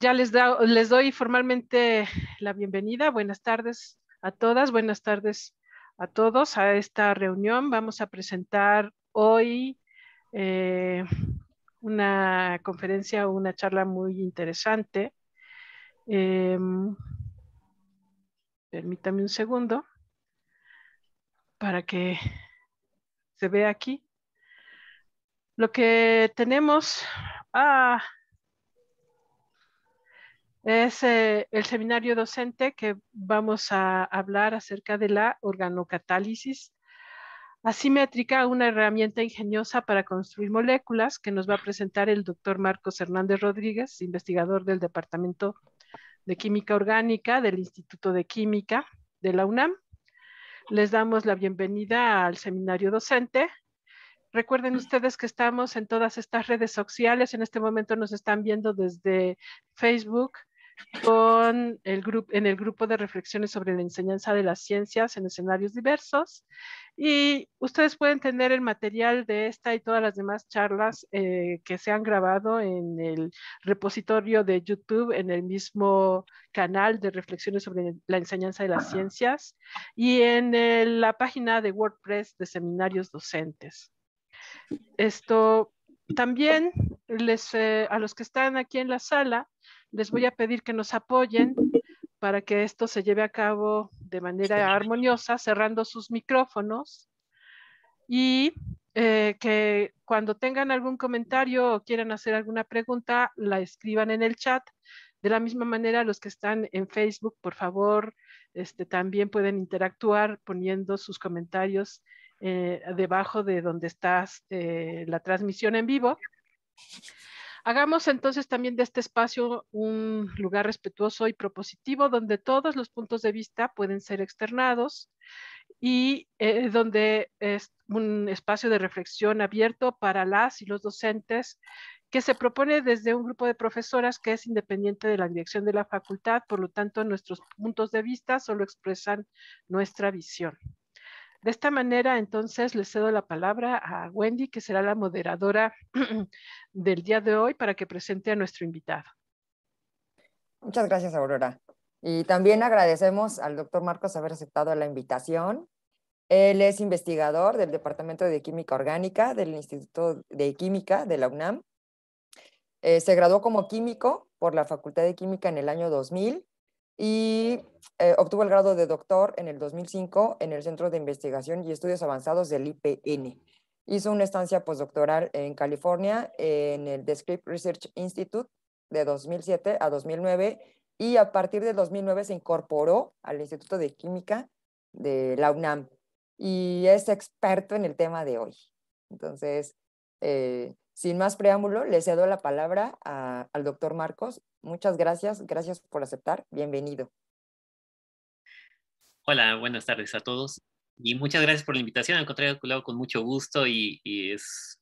Ya les, doy formalmente la bienvenida. Buenas tardes a todas, buenas tardes a todos a esta reunión. Vamos a presentar hoy eh, una conferencia, una charla muy interesante. Em, permítame un segundo para que se vea aquí. Lo que tenemos... Ah, es eh, el seminario docente que vamos a hablar acerca de la organocatálisis asimétrica, una herramienta ingeniosa para construir moléculas que nos va a presentar el doctor Marcos Hernández Rodríguez, investigador del Departamento de Química Orgánica del Instituto de Química de la UNAM. Les damos la bienvenida al seminario docente. Recuerden ustedes que estamos en todas estas redes sociales. En este momento nos están viendo desde Facebook, en el grupo de reflexiones sobre la enseñanza de las ciencias en escenarios diversos. Y ustedes pueden tener el material de esta y todas las demás charlas eh, que se han grabado en el repositorio de YouTube, en el mismo canal de reflexiones sobre la enseñanza de las ciencias y en la página de WordPress de seminarios docentes. Esto también les, eh, a los que están aquí en la sala, les voy a pedir que nos apoyen para que esto se lleve a cabo de manera armoniosa, cerrando sus micrófonos y eh, que cuando tengan algún comentario o quieran hacer alguna pregunta, la escriban en el chat. De la misma manera, los que están en Facebook, por favor, este, también pueden interactuar poniendo sus comentarios eh, debajo de donde está eh, la transmisión en vivo. Hagamos entonces también de este espacio un lugar respetuoso y propositivo donde todos los puntos de vista pueden ser externados y eh, donde es un espacio de reflexión abierto para las y los docentes que se propone desde un grupo de profesoras que es independiente de la dirección de la facultad, por lo tanto nuestros puntos de vista solo expresan nuestra visión. De esta manera, entonces, le cedo la palabra a Wendy, que será la moderadora del día de hoy para que presente a nuestro invitado. Muchas gracias, Aurora. Y también agradecemos al doctor Marcos haber aceptado la invitación. Él es investigador del Departamento de Química Orgánica del Instituto de Química de la UNAM. Eh, se graduó como químico por la Facultad de Química en el año 2000 y eh, obtuvo el grado de doctor en el 2005 en el Centro de Investigación y Estudios Avanzados del IPN. Hizo una estancia postdoctoral en California en el Descript Research Institute de 2007 a 2009 y a partir de 2009 se incorporó al Instituto de Química de la UNAM y es experto en el tema de hoy. Entonces, eh, sin más preámbulo, le cedo la palabra al doctor Marcos. Muchas gracias, gracias por aceptar. Bienvenido. Hola, buenas tardes a todos y muchas gracias por la invitación. Al contrario, con mucho gusto y, es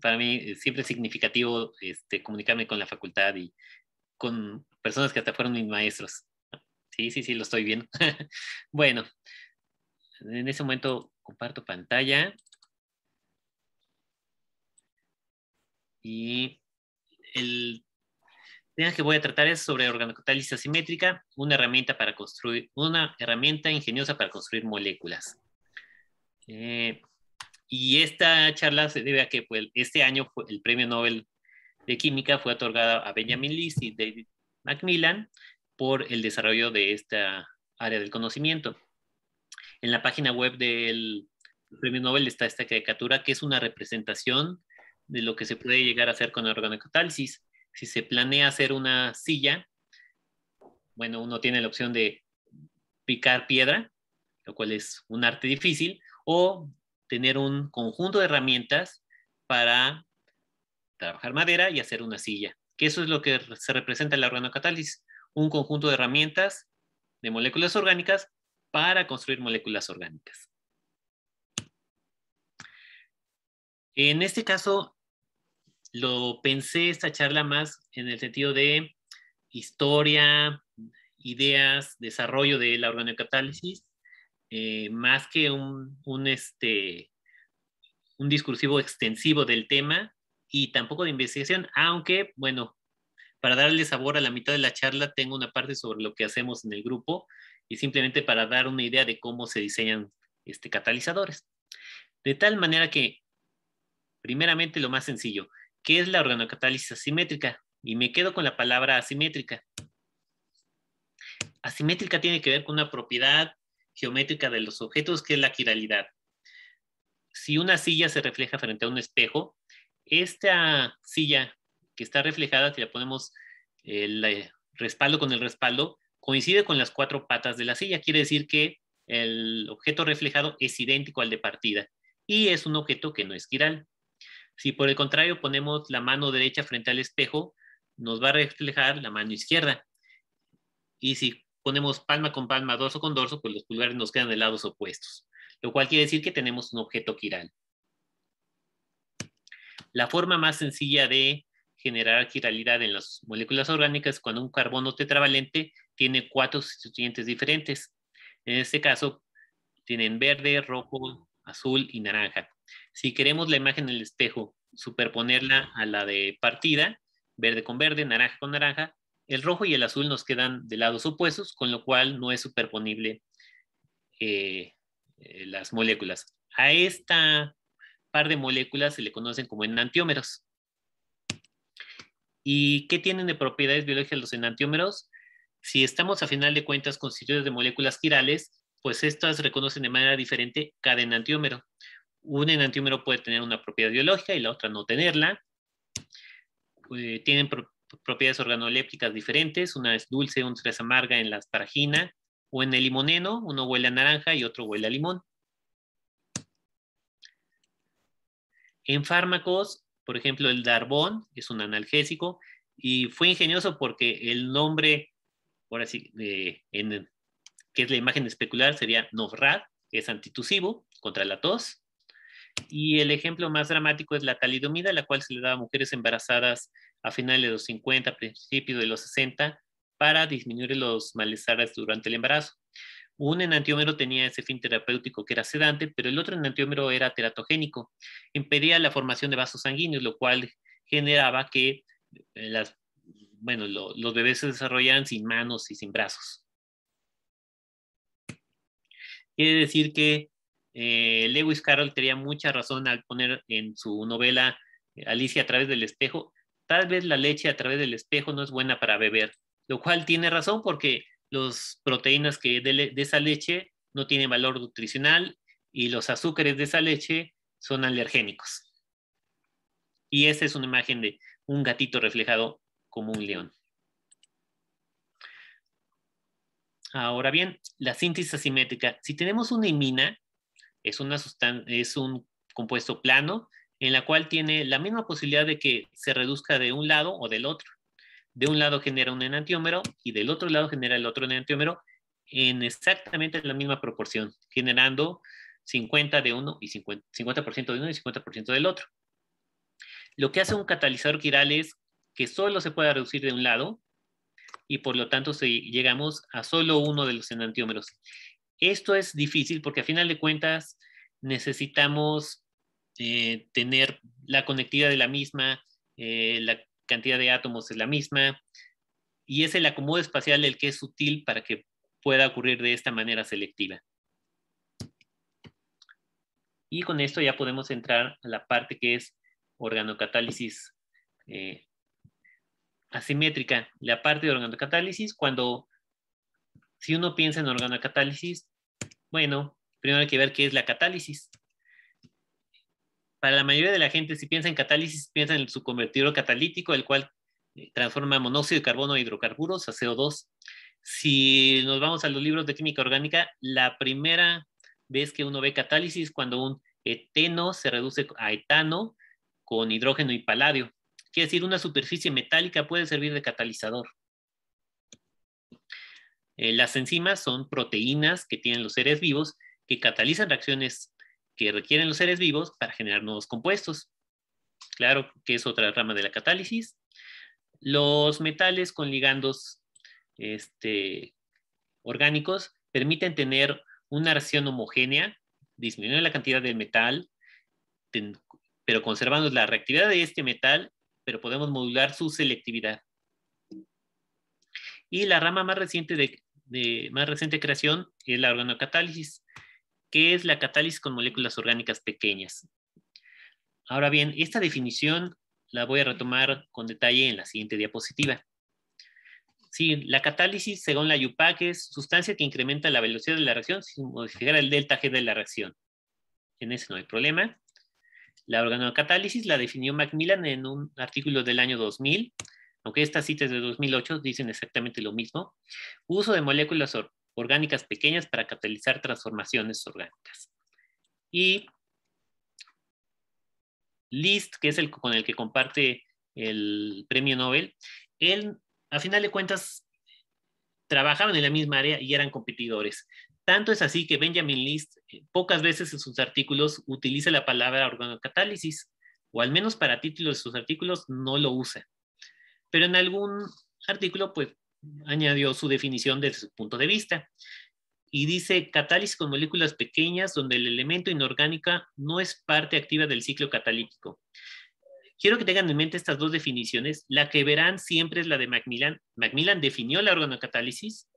para mí eh, siempre significativo este, comunicarme con la facultad y con personas que hasta fueron mis maestros. Sí, sí, sí, lo estoy viendo. bueno, en ese momento comparto pantalla. Y el tema que voy a tratar es sobre organocatálisis asimétrica, una herramienta, para construir, una herramienta ingeniosa para construir moléculas. Eh, y esta charla se debe a que pues, este año el premio Nobel de Química fue otorgado a Benjamin list y David Macmillan por el desarrollo de esta área del conocimiento. En la página web del premio Nobel está esta caricatura que es una representación de lo que se puede llegar a hacer con organocatálisis. Si se planea hacer una silla, bueno, uno tiene la opción de picar piedra, lo cual es un arte difícil, o tener un conjunto de herramientas para trabajar madera y hacer una silla, que eso es lo que se representa en la organocatálisis, un conjunto de herramientas de moléculas orgánicas para construir moléculas orgánicas. En este caso, lo pensé esta charla más en el sentido de historia, ideas, desarrollo de la organocatálisis, eh, más que un, un, este, un discursivo extensivo del tema y tampoco de investigación, aunque, bueno, para darle sabor a la mitad de la charla, tengo una parte sobre lo que hacemos en el grupo y simplemente para dar una idea de cómo se diseñan este, catalizadores. De tal manera que, primeramente, lo más sencillo, ¿Qué es la organocatálisis asimétrica? Y me quedo con la palabra asimétrica. Asimétrica tiene que ver con una propiedad geométrica de los objetos que es la quiralidad. Si una silla se refleja frente a un espejo, esta silla que está reflejada, si la ponemos el eh, eh, respaldo con el respaldo, coincide con las cuatro patas de la silla. Quiere decir que el objeto reflejado es idéntico al de partida y es un objeto que no es quiral. Si por el contrario ponemos la mano derecha frente al espejo, nos va a reflejar la mano izquierda. Y si ponemos palma con palma, dorso con dorso, pues los pulgares nos quedan de lados opuestos, lo cual quiere decir que tenemos un objeto quiral. La forma más sencilla de generar quiralidad en las moléculas orgánicas cuando un carbono tetravalente tiene cuatro sustituyentes diferentes. En este caso, tienen verde, rojo, azul y naranja. Si queremos la imagen en el espejo, superponerla a la de partida, verde con verde, naranja con naranja, el rojo y el azul nos quedan de lados opuestos, con lo cual no es superponible eh, eh, las moléculas. A esta par de moléculas se le conocen como enantiómeros. ¿Y qué tienen de propiedades biológicas los enantiómeros? Si estamos a final de cuentas constituidos de moléculas quirales, pues estas reconocen de manera diferente cada enantiómero un enantiómero puede tener una propiedad biológica y la otra no tenerla. Eh, tienen propiedades organolépticas diferentes, una es dulce, una es amarga en la asparagina o en el limoneno, uno huele a naranja y otro huele a limón. En fármacos, por ejemplo, el darbón es un analgésico y fue ingenioso porque el nombre, ahora sí, que es la imagen especular, sería Novrad, que es antitusivo contra la tos. Y el ejemplo más dramático es la talidomida, la cual se le daba a mujeres embarazadas a finales de los 50, principios de los 60, para disminuir los malestares durante el embarazo. Un enantiómero tenía ese fin terapéutico que era sedante, pero el otro enantiómero era teratogénico. Impedía la formación de vasos sanguíneos, lo cual generaba que eh, los bebés se desarrollaran sin manos y sin brazos. Quiere decir que eh, Lewis Carroll tenía mucha razón al poner en su novela eh, Alicia a través del espejo, tal vez la leche a través del espejo no es buena para beber, lo cual tiene razón porque las proteínas que de, de, esa leche no tienen valor nutricional y los azúcares de esa leche son alergénicos. Y esa es una imagen de un gatito reflejado como un león. Ahora bien, la síntesis asimétrica. Si tenemos una imina, es, un compuesto plano en la cual tiene la misma posibilidad de que se reduzca de un lado o del otro. De un lado genera un enantiómero y del otro lado genera el otro enantiómero en exactamente la misma proporción, generando 50 de uno y 50%, de uno y 50% del otro. Lo que hace un catalizador quiral es que solo se pueda reducir de un lado y por lo tanto si llegamos a solo uno de los enantiómeros. Esto es difícil porque a final de cuentas necesitamos eh, tener la conectividad de la misma, eh, la cantidad de átomos es la misma, y es el acomodo espacial el que es sutil para que pueda ocurrir de esta manera selectiva. Y con esto ya podemos entrar a la parte que es organocatálisis eh, asimétrica. La parte de organocatálisis, cuando si uno piensa en organocatálisis, bueno, primero hay que ver qué es la catálisis. Para la mayoría de la gente, si piensa en catálisis, piensa en su convertidor catalítico, el cual eh, transforma monóxido de carbono a hidrocarburos, a CO2. Si nos vamos a los libros de química orgánica, la primera vez que uno ve catálisis es cuando un eteno se reduce a etano con hidrógeno y paladio. Quiere decir, una superficie metálica puede servir de catalizador. Eh, las enzimas son proteínas que tienen los seres vivos que catalizan reacciones que requieren los seres vivos para generar nuevos compuestos. Claro que es otra rama de la catálisis. Los metales con ligandos este, orgánicos permiten tener una reacción homogénea, disminuyendo la cantidad de metal, pero conservando la reactividad de este metal, pero podemos modular su selectividad. Y la rama más reciente de de más reciente creación es la organocatálisis, que es la catálisis con moléculas orgánicas pequeñas. Ahora bien, esta definición la voy a retomar con detalle en la siguiente diapositiva. Sí, la catálisis, según la IUPAC, es sustancia que incrementa la velocidad de la reacción sin modificar el delta G de la reacción. En ese no hay problema. La organocatálisis la definió Macmillan en un artículo del año 2000 aunque estas citas de 2008 dicen exactamente lo mismo, uso de moléculas orgánicas pequeñas para catalizar transformaciones orgánicas. Y List, que es el con el que comparte el premio Nobel, él, a final de cuentas, trabajaban en la misma área y eran competidores. Tanto es así que Benjamin List eh, pocas veces en sus artículos utiliza la palabra organocatálisis, o al menos para títulos de sus artículos no lo usa pero en algún artículo pues añadió su definición desde su punto de vista y dice catálisis con moléculas pequeñas donde el elemento inorgánica no es parte activa del ciclo catalítico. Quiero que tengan en mente estas dos definiciones. La que verán siempre es la de Macmillan. Macmillan definió la organocatálisis,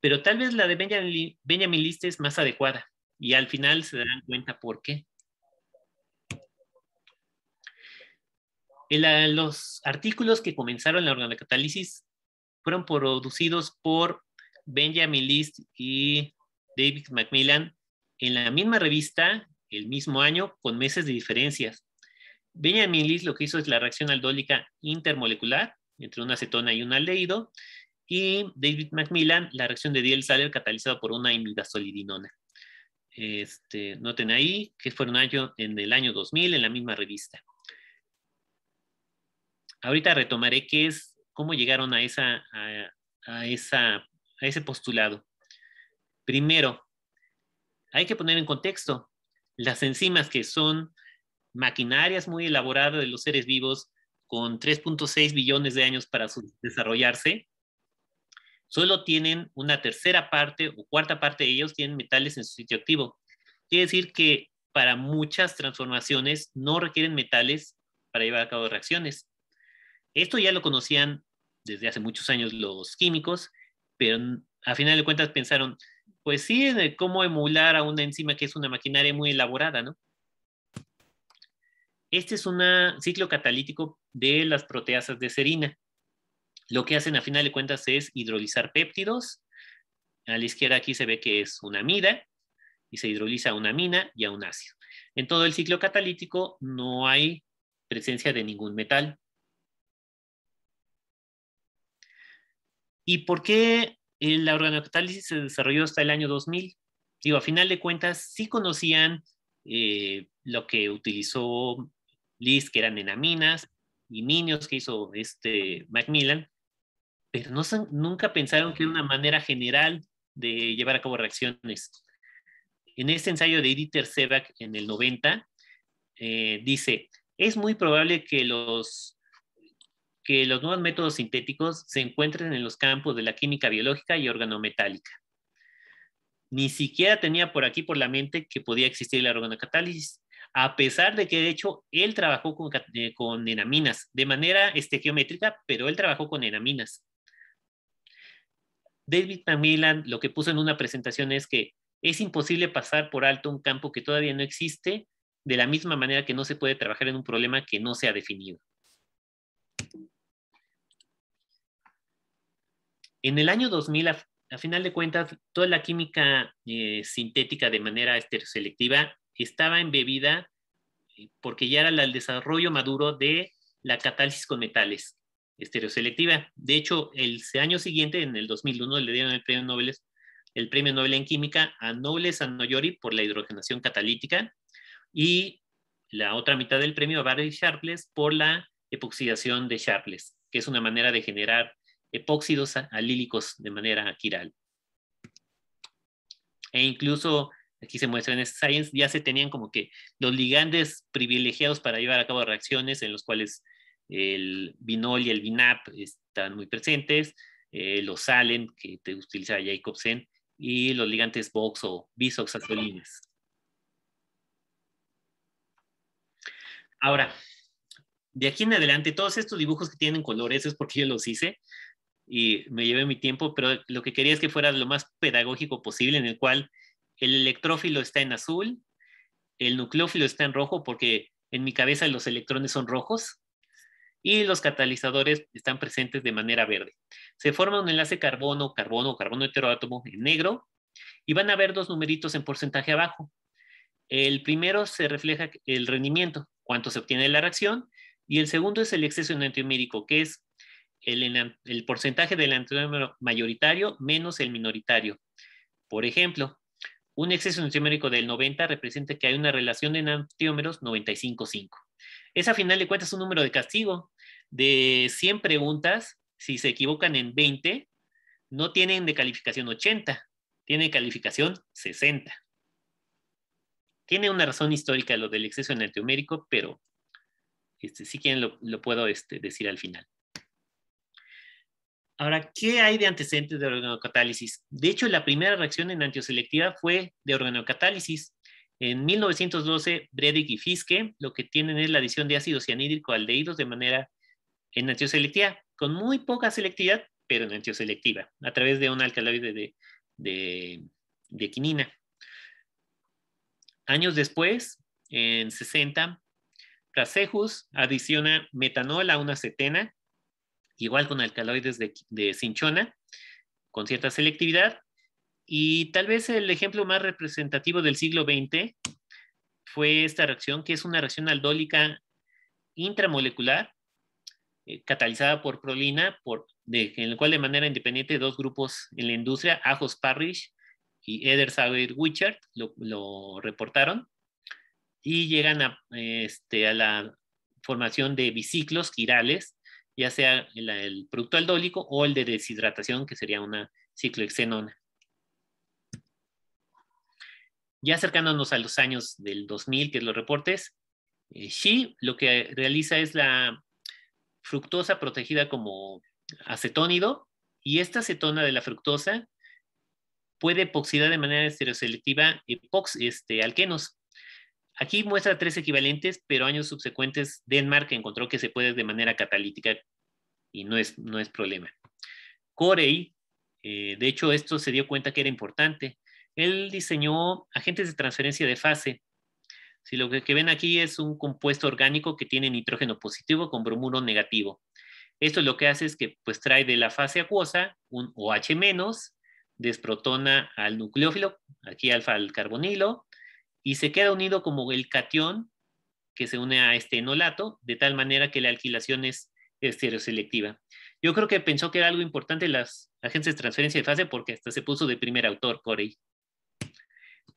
pero tal vez la de Benjamin, Benjamin List es más adecuada y al final se darán cuenta por qué. los artículos que comenzaron la organocatálisis fueron producidos por Benjamin List y David Macmillan en la misma revista, el mismo año, con meses de diferencias. Benjamin List lo que hizo es la reacción aldólica intermolecular entre una acetona y un aldehído, y David Macmillan la reacción de Diels-Alder catalizada por una imidazolidinona. Este, noten ahí que fueron año, en el año 2000 en la misma revista. Ahorita retomaré qué es, cómo llegaron a, esa, a, a ese postulado. Primero, hay que poner en contexto las enzimas que son maquinarias muy elaboradas de los seres vivos con 3.6 billones de años para desarrollarse, solo tienen una tercera parte o cuarta parte de ellos tienen metales en su sitio activo. Quiere decir que para muchas transformaciones no requieren metales para llevar a cabo reacciones. Esto ya lo conocían desde hace muchos años los químicos, pero a final de cuentas pensaron, pues sí, cómo emular a una enzima que es una maquinaria muy elaborada, ¿no? Este es un ciclo catalítico de las proteasas de serina. Lo que hacen a final de cuentas es hidrolizar péptidos. A la izquierda aquí se ve que es una amida y se hidroliza a una amina y a un ácido. En todo el ciclo catalítico no hay presencia de ningún metal. ¿Y por qué eh, la organocatálisis se desarrolló hasta el año 2000? Digo, a final de cuentas, sí conocían eh, lo que utilizó List, que eran enaminas, y minios que hizo este Macmillan, pero no, nunca pensaron que era una manera general de llevar a cabo reacciones. En este ensayo de Edith Sebak en el 90, eh, dice, es muy probable que los que los nuevos métodos sintéticos se encuentren en los campos de la química biológica y organometálica. Ni siquiera tenía por aquí por la mente que podía existir la organocatálisis, a pesar de que de hecho él trabajó eh, con, enaminas de manera este, geométrica, pero él trabajó con enaminas. David Macmillan lo que puso en una presentación es que es imposible pasar por alto un campo que todavía no existe, de la misma manera que no se puede trabajar en un problema que no se ha definido. En el año 2000, a, final de cuentas, toda la química eh, sintética de manera estereoselectiva estaba embebida eh, porque ya era el desarrollo maduro de la catálisis con metales estereoselectiva. De hecho, el año siguiente, en el 2001, le dieron el premio Nobel, el premio Nobel en química a Nobles Anoyori por la hidrogenación catalítica y la otra mitad del premio a Barry Sharpless por la epoxidación de Sharpless, que es una manera de generar epóxidos alílicos de manera quiral. E incluso, aquí se muestra en este Science, ya se tenían como que los ligandes privilegiados para llevar a cabo reacciones en los cuales el vinol y el vinap están muy presentes, eh, los salen que te utiliza Jacobsen y los ligantes box o bisoxazolines. Ahora, de aquí en adelante, todos estos dibujos que tienen colores es porque yo los hice y me llevé mi tiempo, pero lo que quería es que fuera lo más pedagógico posible, en el cual el electrófilo está en azul, el nucleófilo está en rojo, porque en mi cabeza los electrones son rojos, y los catalizadores están presentes de manera verde. Se forma un enlace carbono, carbono, carbono heteroátomo en negro, y van a ver dos numeritos en porcentaje abajo. El primero se refleja el rendimiento, cuánto se obtiene de la reacción, y el segundo es el exceso enantiomérico, que es el, porcentaje del enantiómero mayoritario menos el minoritario. Por ejemplo, un exceso enantiomérico del 90 representa que hay una relación de enantiómeros 95-5. Es a final de cuentas un número de castigo. De 100 preguntas, si se equivocan en 20, no tienen de calificación 80, tienen calificación 60. Tiene una razón histórica lo del exceso enantiomérico, pero este, si quieren lo, puedo este, decir al final. Ahora, ¿qué hay de antecedentes de organocatálisis? De hecho, la primera reacción en antioselectiva fue de organocatálisis. En 1912, Bredig y Fiske lo que tienen es la adición de ácido cianhídrico a aldehídos de manera en antioselectiva, con muy poca selectividad, pero en antioselectiva, a través de un alcaloide de, de, quinina. Años después, en 60, Rasejus adiciona metanol a una cetena igual con alcaloides de, cinchona, con cierta selectividad. Y tal vez el ejemplo más representativo del siglo XX fue esta reacción, que es una reacción aldólica intramolecular eh, catalizada por prolina, por, en el cual de manera independiente dos grupos en la industria, Ajos Parrish y Eder Sauer Wichert, lo, reportaron, y llegan a, este, a la formación de biciclos quirales ya sea el, producto aldólico o el de deshidratación, que sería una ciclohexenona. Ya acercándonos a los años del 2000, que es los reportes, eh, Xi lo que realiza es la fructosa protegida como acetónido, y esta acetona de la fructosa puede epoxidar de manera estereoselectiva epox, este, alquenos. Aquí muestra tres equivalentes, pero años subsecuentes Denmark encontró que se puede de manera catalítica y no es, no es problema. Corey, eh, de hecho, esto se dio cuenta que era importante. Él diseñó agentes de transferencia de fase. Si lo que, ven aquí es un compuesto orgánico que tiene nitrógeno positivo con bromuro negativo. Esto lo que hace es que pues, trae de la fase acuosa un OH-, desprotona al nucleófilo, aquí alfa al carbonilo, y se queda unido como el catión que se une a este enolato, de tal manera que la alquilación es estereoselectiva. Yo creo que pensó que era algo importante las agencias de transferencia de fase porque hasta se puso de primer autor Corey.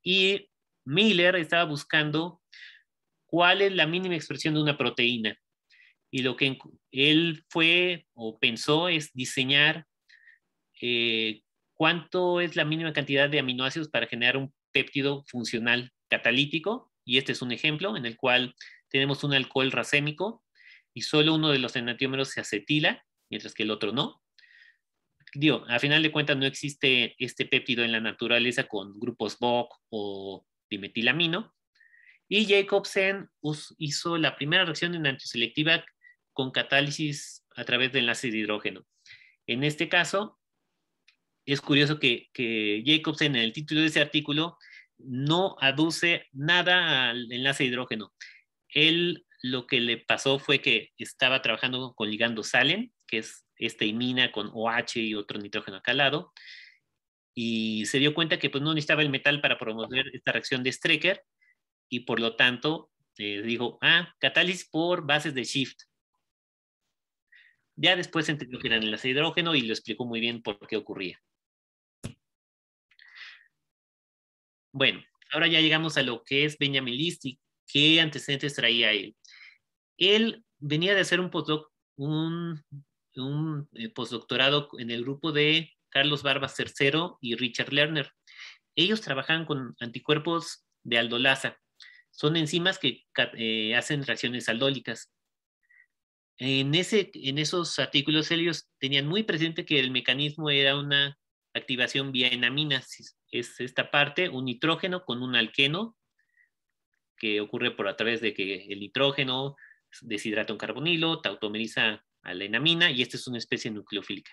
Y Miller estaba buscando cuál es la mínima expresión de una proteína. Y lo que él fue o pensó es diseñar eh, cuánto es la mínima cantidad de aminoácidos para generar un péptido funcional catalítico, y este es un ejemplo en el cual tenemos un alcohol racémico y solo uno de los enantiómeros se acetila, mientras que el otro no. Digo, a final de cuentas no existe este péptido en la naturaleza con grupos BOC o dimetilamino. Y Jacobsen hizo la primera reacción enantioselectiva con catálisis a través del enlace de hidrógeno. En este caso, es curioso que, que Jacobsen en el título de ese artículo no aduce nada al enlace hidrógeno. Él lo que le pasó fue que estaba trabajando con ligando salen, que es esta imina con OH y otro nitrógeno calado, y se dio cuenta que pues, no necesitaba el metal para promover esta reacción de Strecker, y por lo tanto eh, dijo, ah, catálisis por bases de shift. Ya después entendió que el enlace hidrógeno y lo explicó muy bien por qué ocurría. Bueno, ahora ya llegamos a lo que es Benjamin List y qué antecedentes traía él. Él venía de hacer un, eh, postdoctorado en el grupo de Carlos Barbas III y Richard Lerner. Ellos trabajan con anticuerpos de aldolasa. Son enzimas que eh, hacen reacciones aldólicas. En, ese, en esos artículos ellos tenían muy presente que el mecanismo era una activación vía enamina, Es esta parte, un nitrógeno con un alqueno, que ocurre por a través de que el nitrógeno deshidrata un carbonilo, tautomeriza a la enamina y esta es una especie nucleofílica.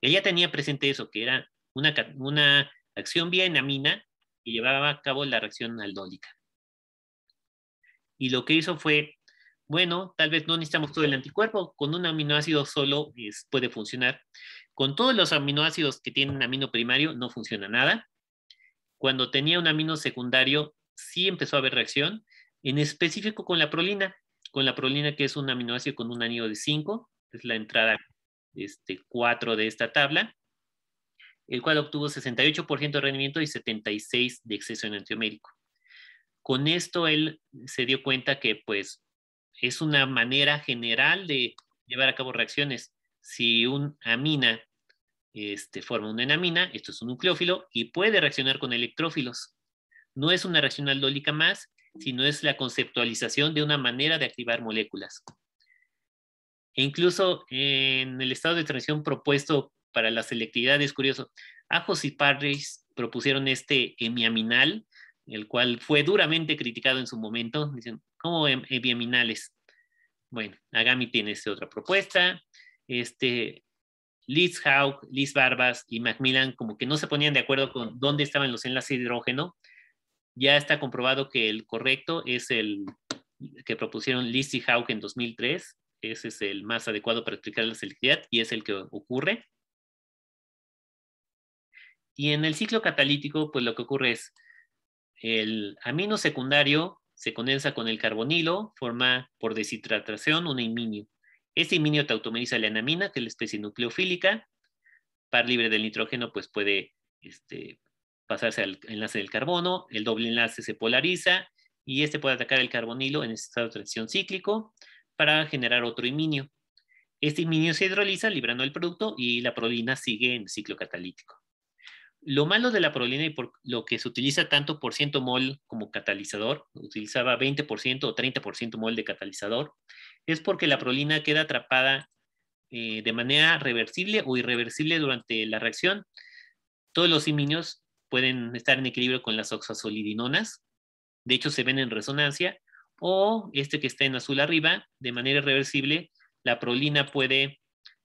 Ella tenía presente eso, que era una, una acción vía enamina que llevaba a cabo la reacción aldólica. Y lo que hizo fue bueno, tal vez no necesitamos todo el anticuerpo, con un aminoácido solo puede funcionar. Con todos los aminoácidos que tienen amino primario no funciona nada. Cuando tenía un amino secundario, sí empezó a haber reacción, en específico con la prolina, con la prolina que es un aminoácido con un anillo de 5, es la entrada 4 este, de esta tabla, el cual obtuvo 68% de rendimiento y 76% de exceso en enantiomérico. Con esto él se dio cuenta que pues es una manera general de llevar a cabo reacciones. Si un amina este, forma una enamina, esto es un nucleófilo, y puede reaccionar con electrófilos. No es una reacción aldólica más, sino es la conceptualización de una manera de activar moléculas. E incluso en el estado de transición propuesto para la selectividad es curioso. Ajos y Parris propusieron este hemiaminal, el cual fue duramente criticado en su momento. Dicen, ¿cómo em, eh, bienales? Bueno, Agami tiene esta otra propuesta. Este, Liz Haug, Liz Barbas y Macmillan como que no se ponían de acuerdo con dónde estaban los enlaces de hidrógeno. Ya está comprobado que el correcto es el que propusieron Liz y Haug en 2003. Ese es el más adecuado para explicar la selectividad y es el que ocurre. Y en el ciclo catalítico, pues lo que ocurre es, el amino secundario se condensa con el carbonilo, forma por deshidratación un iminio. Este iminio tautomeriza la anamina, que es la especie nucleofílica. Par libre del nitrógeno, pues puede este, pasarse al enlace del carbono. El doble enlace se polariza y este puede atacar el carbonilo en estado de transición cíclico para generar otro iminio. Este iminio se hidroliza librando el producto y la prolina sigue en ciclo catalítico. Lo malo de la prolina y por lo que se utiliza tanto por ciento mol como catalizador, utilizaba 20% o 30% mol de catalizador, es porque la prolina queda atrapada eh, de manera reversible o irreversible durante la reacción. Todos los iminios pueden estar en equilibrio con las oxasolidinonas, de hecho se ven en resonancia, o este que está en azul arriba, de manera irreversible, la prolina puede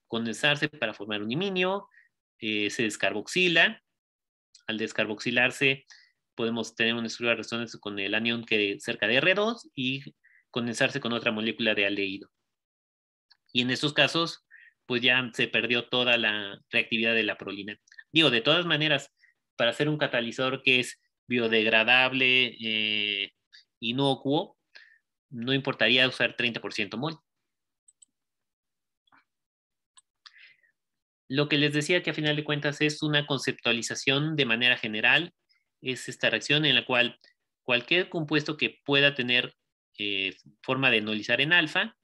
condensarse para formar un iminio, eh, se descarboxila al descarboxilarse, podemos tener una estructura de resonancia con el anión que cerca de R2 y condensarse con otra molécula de aldehído. Y en estos casos, pues ya se perdió toda la reactividad de la prolina. Digo, de todas maneras, para hacer un catalizador que es biodegradable, eh, inocuo, no importaría usar 30% mol. lo que les decía que a final de cuentas es una conceptualización de manera general, es esta reacción en la cual cualquier compuesto que pueda tener eh, forma de enolizar en alfa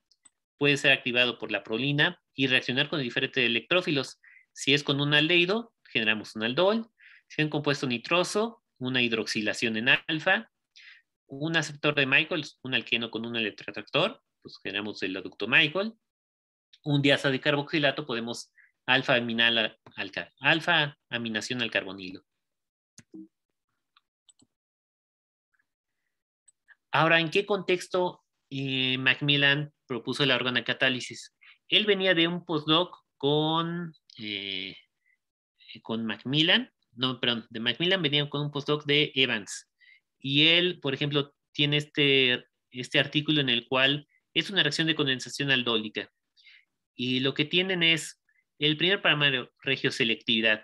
puede ser activado por la prolina y reaccionar con diferentes electrófilos. Si es con un aldeído, generamos un aldol. Si es un compuesto nitroso, una hidroxilación en alfa. Un aceptor de Michael un alqueno con un electrotractor, pues generamos el aducto Michael. Un diasa de carboxilato podemos alfa, aminal, alfa aminación al carbonilo. Ahora, ¿en qué contexto eh, Macmillan propuso la catálisis? Él venía de un postdoc con, eh, con Macmillan, no, perdón, de Macmillan venía con un postdoc de Evans. Y él, por ejemplo, tiene este, este artículo en el cual es una reacción de condensación aldólica. Y lo que tienen es el primer parámetro, regioselectividad.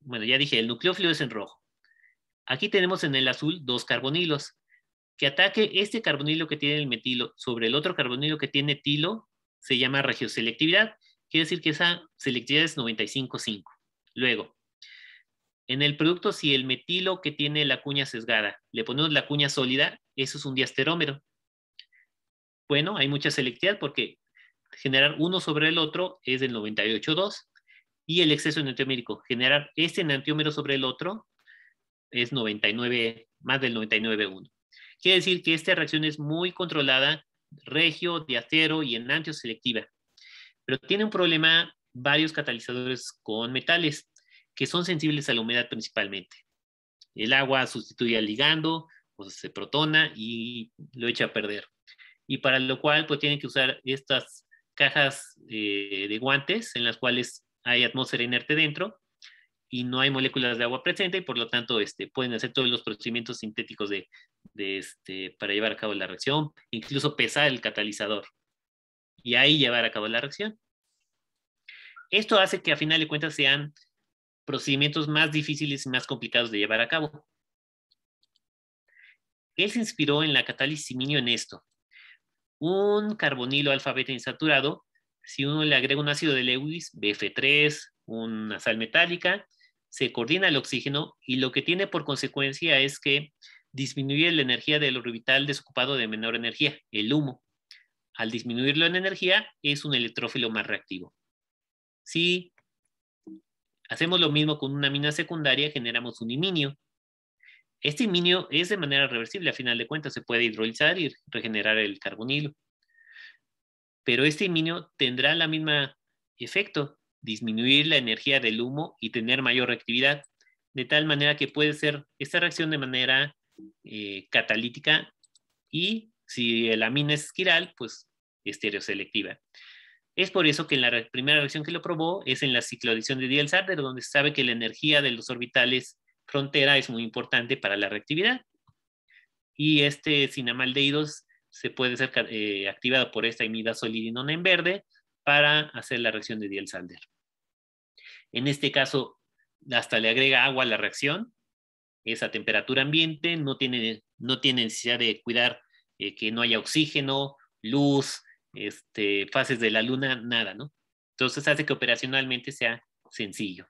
Bueno, ya dije, el nucleófilo es en rojo. Aquí tenemos en el azul dos carbonilos. Que ataque este carbonilo que tiene el metilo sobre el otro carbonilo que tiene tilo se llama regioselectividad. Quiere decir que esa selectividad es 95.5. Luego, en el producto, si el metilo que tiene la cuña sesgada, le ponemos la cuña sólida, eso es un diasterómero. Bueno, hay mucha selectividad porque generar uno sobre el otro es del 98.2 y el exceso enantiomérico, generar este enantiómero sobre el otro es 99, más del 99.1. Quiere decir que esta reacción es muy controlada, regio, diastero y enantioselectiva. Pero tiene un problema varios catalizadores con metales que son sensibles a la humedad principalmente. El agua sustituye al ligando, pues se protona y lo echa a perder. Y para lo cual, pues tienen que usar estas cajas eh, de guantes en las cuales hay atmósfera inerte dentro y no hay moléculas de agua presente y por lo tanto este, pueden hacer todos los procedimientos sintéticos de, este, para llevar a cabo la reacción, incluso pesar el catalizador y ahí llevar a cabo la reacción. Esto hace que a final de cuentas sean procedimientos más difíciles y más complicados de llevar a cabo. Él se inspiró en la catálisis yminio en esto un carbonilo alfa insaturado, si uno le agrega un ácido de Lewis, BF3, una sal metálica, se coordina el oxígeno y lo que tiene por consecuencia es que disminuye la energía del orbital desocupado de menor energía, el humo. Al disminuirlo en energía, es un electrófilo más reactivo. Si hacemos lo mismo con una mina secundaria, generamos un iminio. Este iminio es de manera reversible, a final de cuentas se puede hidrolizar y regenerar el carbonilo. Pero este iminio tendrá la misma efecto, disminuir la energía del humo y tener mayor reactividad, de tal manera que puede ser esta reacción de manera eh, catalítica y si el amina es esquiral, pues estereoselectiva. Es por eso que en la primera reacción que lo probó es en la cicloadición de Diels-Alder, donde se sabe que la energía de los orbitales frontera es muy importante para la reactividad. Y este cinamaldehídos se puede ser eh, activado por esta imidazolidinona en verde para hacer la reacción de Diels-Alder. En este caso, hasta le agrega agua a la reacción, es a temperatura ambiente, no tiene, no tiene necesidad de cuidar eh, que no haya oxígeno, luz, este, fases de la luna, nada, ¿no? Entonces hace que operacionalmente sea sencillo.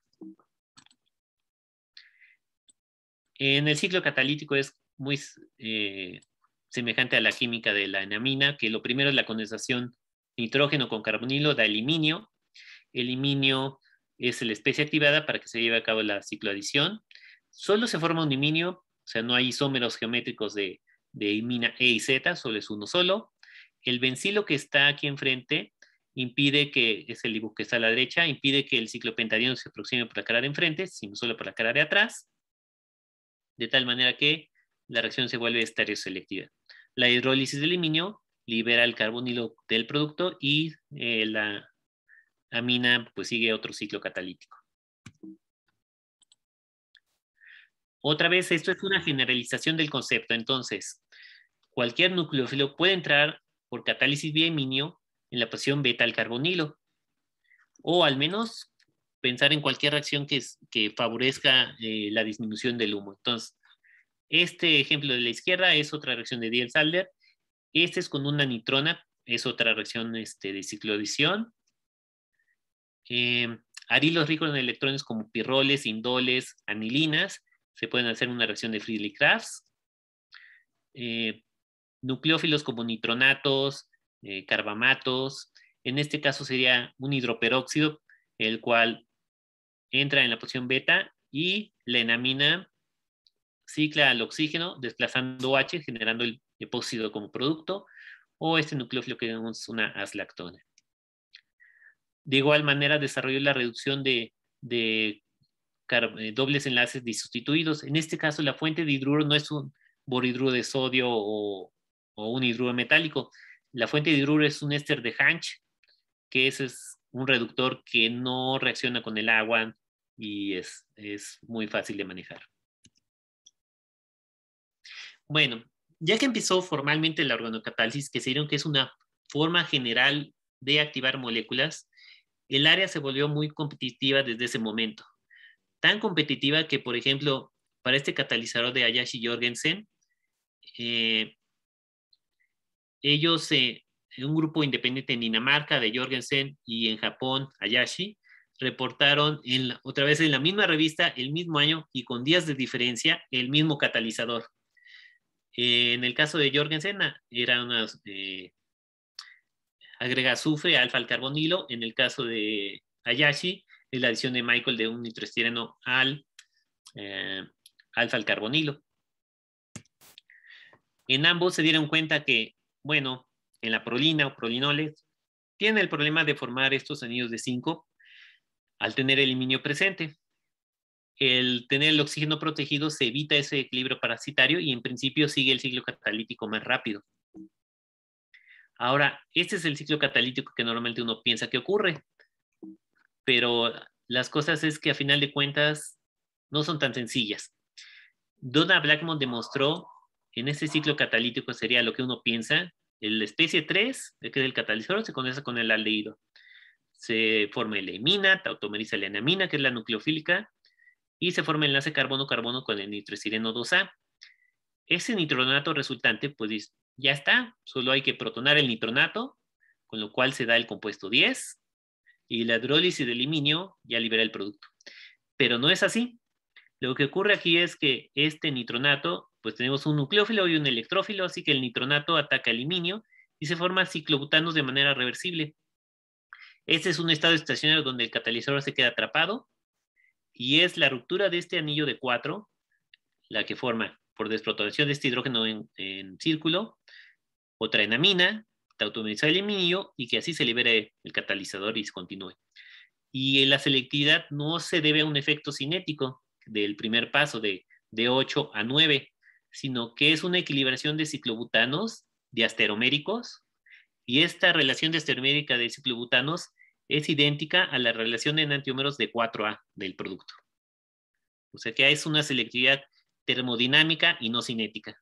En el ciclo catalítico es muy eh, semejante a la química de la enamina, que lo primero es la condensación nitrógeno con carbonilo da El Eliminio es la especie activada para que se lleve a cabo la cicloadición. Solo se forma un iminio, o sea, no hay isómeros geométricos de, imina E y Z, solo es uno solo. El bencilo que está aquí enfrente impide que, es el dibujo que está a la derecha, impide que el ciclopentadieno se aproxime por la cara de enfrente, sino solo por la cara de atrás de tal manera que la reacción se vuelve estereoselectiva. La hidrólisis del iminio libera el carbonilo del producto y eh, la amina pues sigue otro ciclo catalítico. Otra vez, esto es una generalización del concepto, entonces cualquier nucleófilo puede entrar por catálisis iminio en la posición beta al carbonilo, o al menos pensar en cualquier reacción que, favorezca eh, la disminución del humo. Entonces, este ejemplo de la izquierda es otra reacción de Diels-Alder. Este es con una nitrona, es otra reacción este, de ciclodisión. Eh, arilos ricos en electrones como pirroles, indoles, anilinas. Se pueden hacer una reacción de Friedrich-Crafts. Eh, nucleófilos como nitronatos, carbamatos. En este caso sería un hidroperóxido, el cual entra en la posición beta y la enamina cicla al oxígeno desplazando H, generando el epóxido como producto, o este nucleófilo que es una aslactona. De igual manera desarrolló la reducción de, eh, dobles enlaces disustituidos. En este caso, la fuente de hidruro no es un borhidruro de sodio o, un hidruro metálico. La fuente de hidruro es un éster de Hanch, que es un reductor que no reacciona con el agua y es, muy fácil de manejar. Bueno, ya que empezó formalmente la organocatálisis, que se dieron que es una forma general de activar moléculas, el área se volvió muy competitiva desde ese momento. Tan competitiva que, por ejemplo, para este catalizador de Ayashi Jorgensen, eh, ellos se, un grupo independiente en Dinamarca de Jorgensen y en Japón, Ayashi, reportaron en otra vez en la misma revista, el mismo año y con días de diferencia, el mismo catalizador. en el caso de Jorgensen, ah, era una. Eh, agrega azufre, alfa al carbonilo. En el caso de Ayashi, es la adición de Michael de un nitroestireno al eh, alfa al carbonilo. En ambos se dieron cuenta que, bueno, en la prolina o prolinoles, tiene el problema de formar estos anillos de 5 al tener el iminio presente. El tener el oxígeno protegido se evita ese equilibrio parasitario y en principio sigue el ciclo catalítico más rápido. Ahora, este es el ciclo catalítico que normalmente uno piensa que ocurre, pero las cosas es que a final de cuentas no son tan sencillas. Donna Blackmon demostró en ese ciclo catalítico sería lo que uno piensa el especie 3, que es el catalizador, se conecta con el aldehído. Se forma la imina, tautomeriza la enamina, que es la nucleofílica, y se forma el enlace carbono-carbono con el nitroestireno 2A. Ese nitronato resultante, pues ya está, solo hay que protonar el nitronato, con lo cual se da el compuesto 10, y la hidrólisis del liminio ya libera el producto. Pero no es así. Lo que ocurre aquí es que este nitronato pues tenemos un nucleófilo y un electrófilo, así que el nitronato ataca aluminio y se forma ciclobutanos de manera reversible. Este es un estado estacionario donde el catalizador se queda atrapado y es la ruptura de este anillo de 4 la que forma por desprotonación de este hidrógeno en, círculo, otra enamina, tautomeriza el aluminio y que así se libere el catalizador y se continúe. Y la selectividad no se debe a un efecto cinético del primer paso de, de 8 a 9, sino que es una equilibración de ciclobutanos, de asteroméricos, y esta relación de asteromérica de ciclobutanos es idéntica a la relación de enantiómeros de 4A del producto. O sea que es una selectividad termodinámica y no cinética.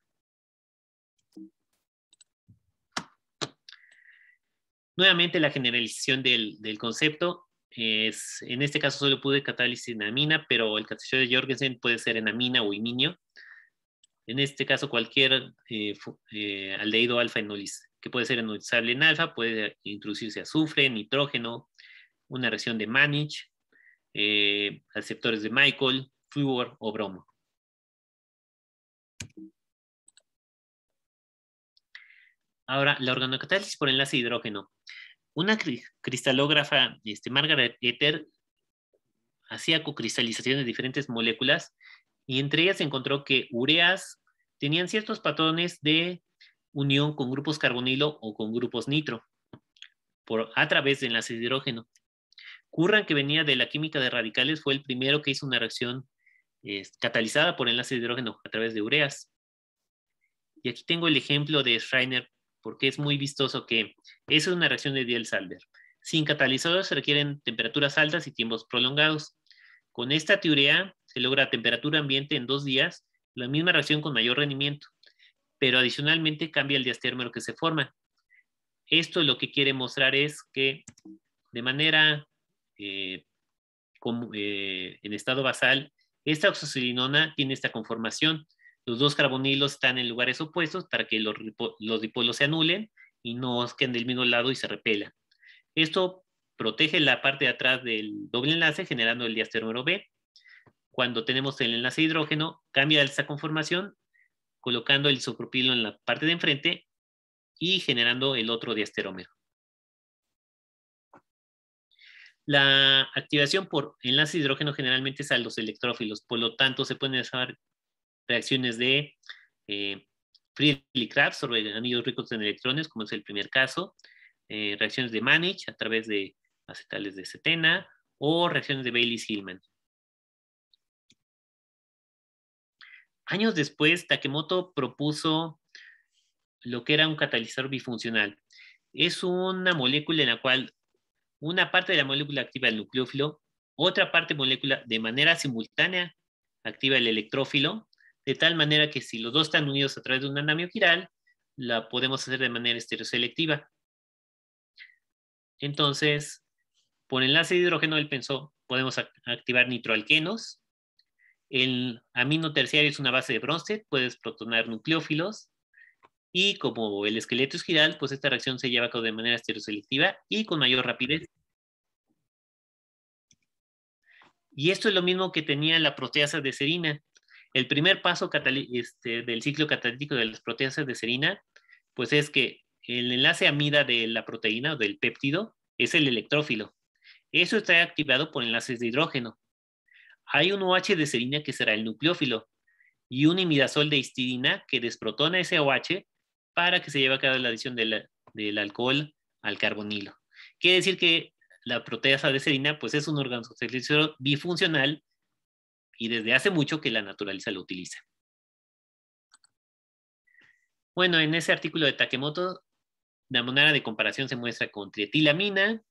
Nuevamente la generalización del, concepto es, en este caso solo pude catálisis en amina, pero el catalizador de Jorgensen puede ser en amina o iminio en este caso cualquier eh, eh, aldeído alfa enolis, que puede ser enolizable en alfa, puede introducirse azufre, nitrógeno, una reacción de Mannich, eh, receptores de Michael, fluor o bromo. Ahora, la organocatálisis por enlace de hidrógeno. Una cristalógrafa, este, Margaret Ether, hacía cocristalización de diferentes moléculas y entre ellas se encontró que ureas tenían ciertos patrones de unión con grupos carbonilo o con grupos nitro por, a través de enlace de hidrógeno. Curran, que venía de la química de radicales, fue el primero que hizo una reacción eh, catalizada por enlace de hidrógeno a través de ureas. Y aquí tengo el ejemplo de Schreiner, porque es muy vistoso que esa es una reacción de Diels-Alder. Sin catalizadores se requieren temperaturas altas y tiempos prolongados. Con esta teoría se logra a temperatura ambiente en dos días, la misma reacción con mayor rendimiento, pero adicionalmente cambia el diastérmero que se forma. Esto lo que quiere mostrar es que de manera eh, eh, en estado basal, esta oxacilinona tiene esta conformación. Los dos carbonilos están en lugares opuestos para que los, dipolos se anulen y no queden del mismo lado y se repelan. Esto protege la parte de atrás del doble enlace generando el diastérmero B cuando tenemos el enlace de hidrógeno, cambia esa conformación colocando el isopropilo en la parte de enfrente y generando el otro diastereómero. La activación por enlace de hidrógeno generalmente es a los electrófilos, por lo tanto se pueden desarrollar reacciones de eh, Friedel-Crafts sobre anillos ricos en electrones, como es el primer caso, eh, reacciones de Mannich a través de acetales de cetena o reacciones de Bailey-Hillman. Años después, Takemoto propuso lo que era un catalizador bifuncional. Es una molécula en la cual una parte de la molécula activa el nucleófilo, otra parte de molécula de manera simultánea activa el electrófilo, de tal manera que si los dos están unidos a través de un anamioquiral, quiral, la podemos hacer de manera estereoselectiva. Entonces, por enlace de hidrógeno, del pensó, podemos activar nitroalquenos, el amino terciario es una base de Bronsted, puedes protonar nucleófilos y como el esqueleto es giral, pues esta reacción se lleva a cabo de manera estereoselectiva y con mayor rapidez. Y esto es lo mismo que tenía la proteasa de serina. El primer paso este, del ciclo catalítico de las proteasas de serina, pues es que el enlace amida de la proteína o del péptido es el electrófilo. Eso está activado por enlaces de hidrógeno. Hay un OH de serina que será el nucleófilo y un imidazol de histidina que desprotona ese OH para que se lleve a cabo la adición del, alcohol al carbonilo. Quiere decir que la proteasa de serina pues es un organociclo bifuncional y desde hace mucho que la naturaleza lo utiliza. Bueno, en ese artículo de Takemoto, la moneda de comparación se muestra con trietilamina,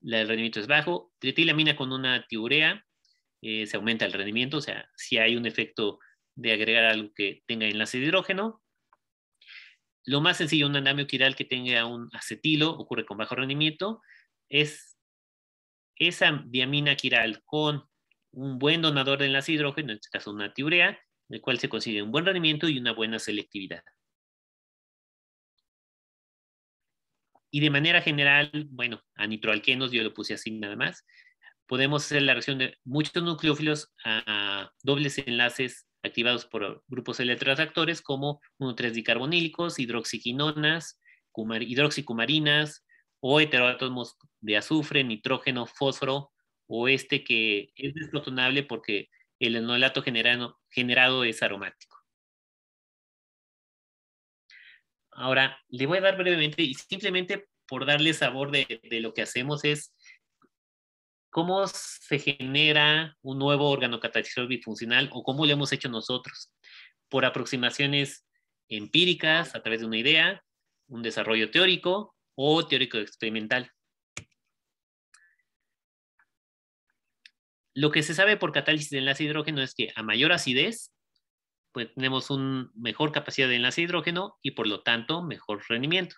la del rendimiento es bajo, trietilamina con una tiurea, eh, se aumenta el rendimiento, o sea, si hay un efecto de agregar algo que tenga enlace de hidrógeno. Lo más sencillo, un andamio quiral que tenga un acetilo, ocurre con bajo rendimiento, es esa diamina quiral con un buen donador de enlace de hidrógeno, en este caso una tiurea, del cual se consigue un buen rendimiento y una buena selectividad. Y de manera general, bueno, a nitroalquenos yo lo puse así nada más, podemos hacer la reacción de muchos nucleófilos a dobles enlaces activados por grupos electroatractores como 1,3-dicarbonílicos, hidroxiquinonas, hidroxicumarinas o heteroátomos de azufre, nitrógeno, fósforo o este que es desprotonable porque el enolato generado, es aromático. Ahora, le voy a dar brevemente y simplemente por darle sabor de lo que hacemos es cómo se genera un nuevo órgano organocatalizador bifuncional o cómo lo hemos hecho nosotros. Por aproximaciones empíricas, a través de una idea, un desarrollo teórico o teórico experimental. Lo que se sabe por catálisis de enlace hidrógeno es que a mayor acidez, pues tenemos una mejor capacidad de enlace hidrógeno y por lo tanto mejor rendimiento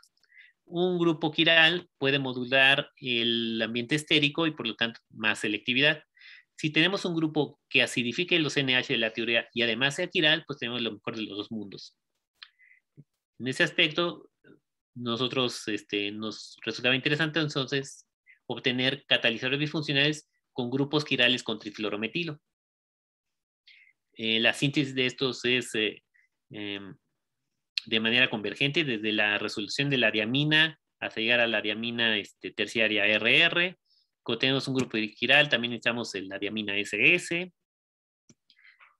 un grupo quiral puede modular el ambiente estérico y por lo tanto más selectividad. Si tenemos un grupo que acidifique los NH de la teoría y además sea quiral, pues tenemos lo mejor de los dos mundos. En ese aspecto, nosotros este, nos resultaba interesante entonces obtener catalizadores bifuncionales con grupos quirales con trifluorometilo. Eh, la síntesis de estos es eh, em, de manera convergente desde la resolución de la diamina hasta llegar a la diamina este, terciaria RR. Cuando tenemos un grupo quiral, también necesitamos la diamina SS.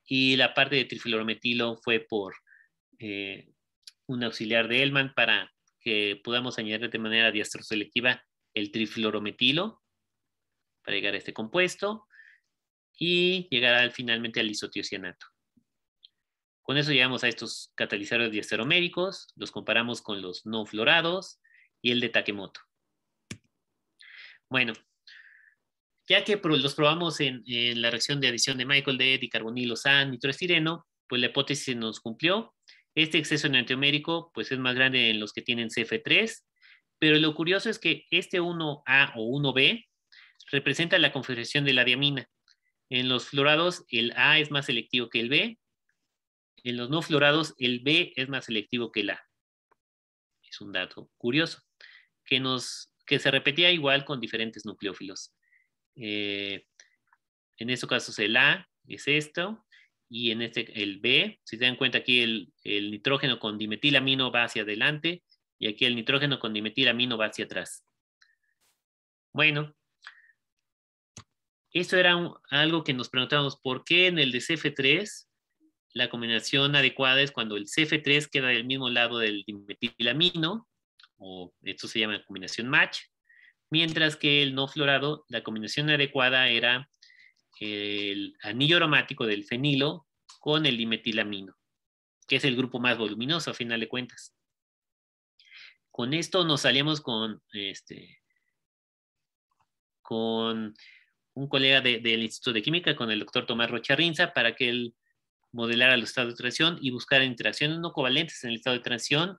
Y la parte de trifilorometilo fue por eh, un auxiliar de Elman para que podamos añadir de manera diastroselectiva el trifluorometilo para llegar a este compuesto y llegar al, finalmente al isotiocianato. Con eso llegamos a estos catalizadores diesteroméricos, los comparamos con los no florados y el de Takemoto. Bueno, ya que los probamos en, la reacción de adición de Michael de dicarbonilo san nitroestireno, pues la hipótesis nos cumplió. Este exceso enantiomérico pues es más grande en los que tienen CF3, pero lo curioso es que este 1A o 1B representa la configuración de la diamina. En los florados el A es más selectivo que el B en los no florados el B es más selectivo que el A. Es un dato curioso, que, nos, que se repetía igual con diferentes nucleófilos. Eh, en estos casos el A es esto, y en este el B, si se dan cuenta aquí el, nitrógeno con dimetilamino va hacia adelante, y aquí el nitrógeno con dimetilamino va hacia atrás. Bueno, esto era algo que nos preguntábamos, ¿por qué en el dcf 3 la combinación adecuada es cuando el CF3 queda del mismo lado del dimetilamino, o esto se llama combinación match, mientras que el no florado, la combinación adecuada era el anillo aromático del fenilo con el dimetilamino, que es el grupo más voluminoso a final de cuentas. Con esto nos salimos con, este, con un colega del Instituto de Química, con el doctor Tomás Rocha Rinza, para que él modelar a los de transición y buscar interacciones no covalentes en el estado de transición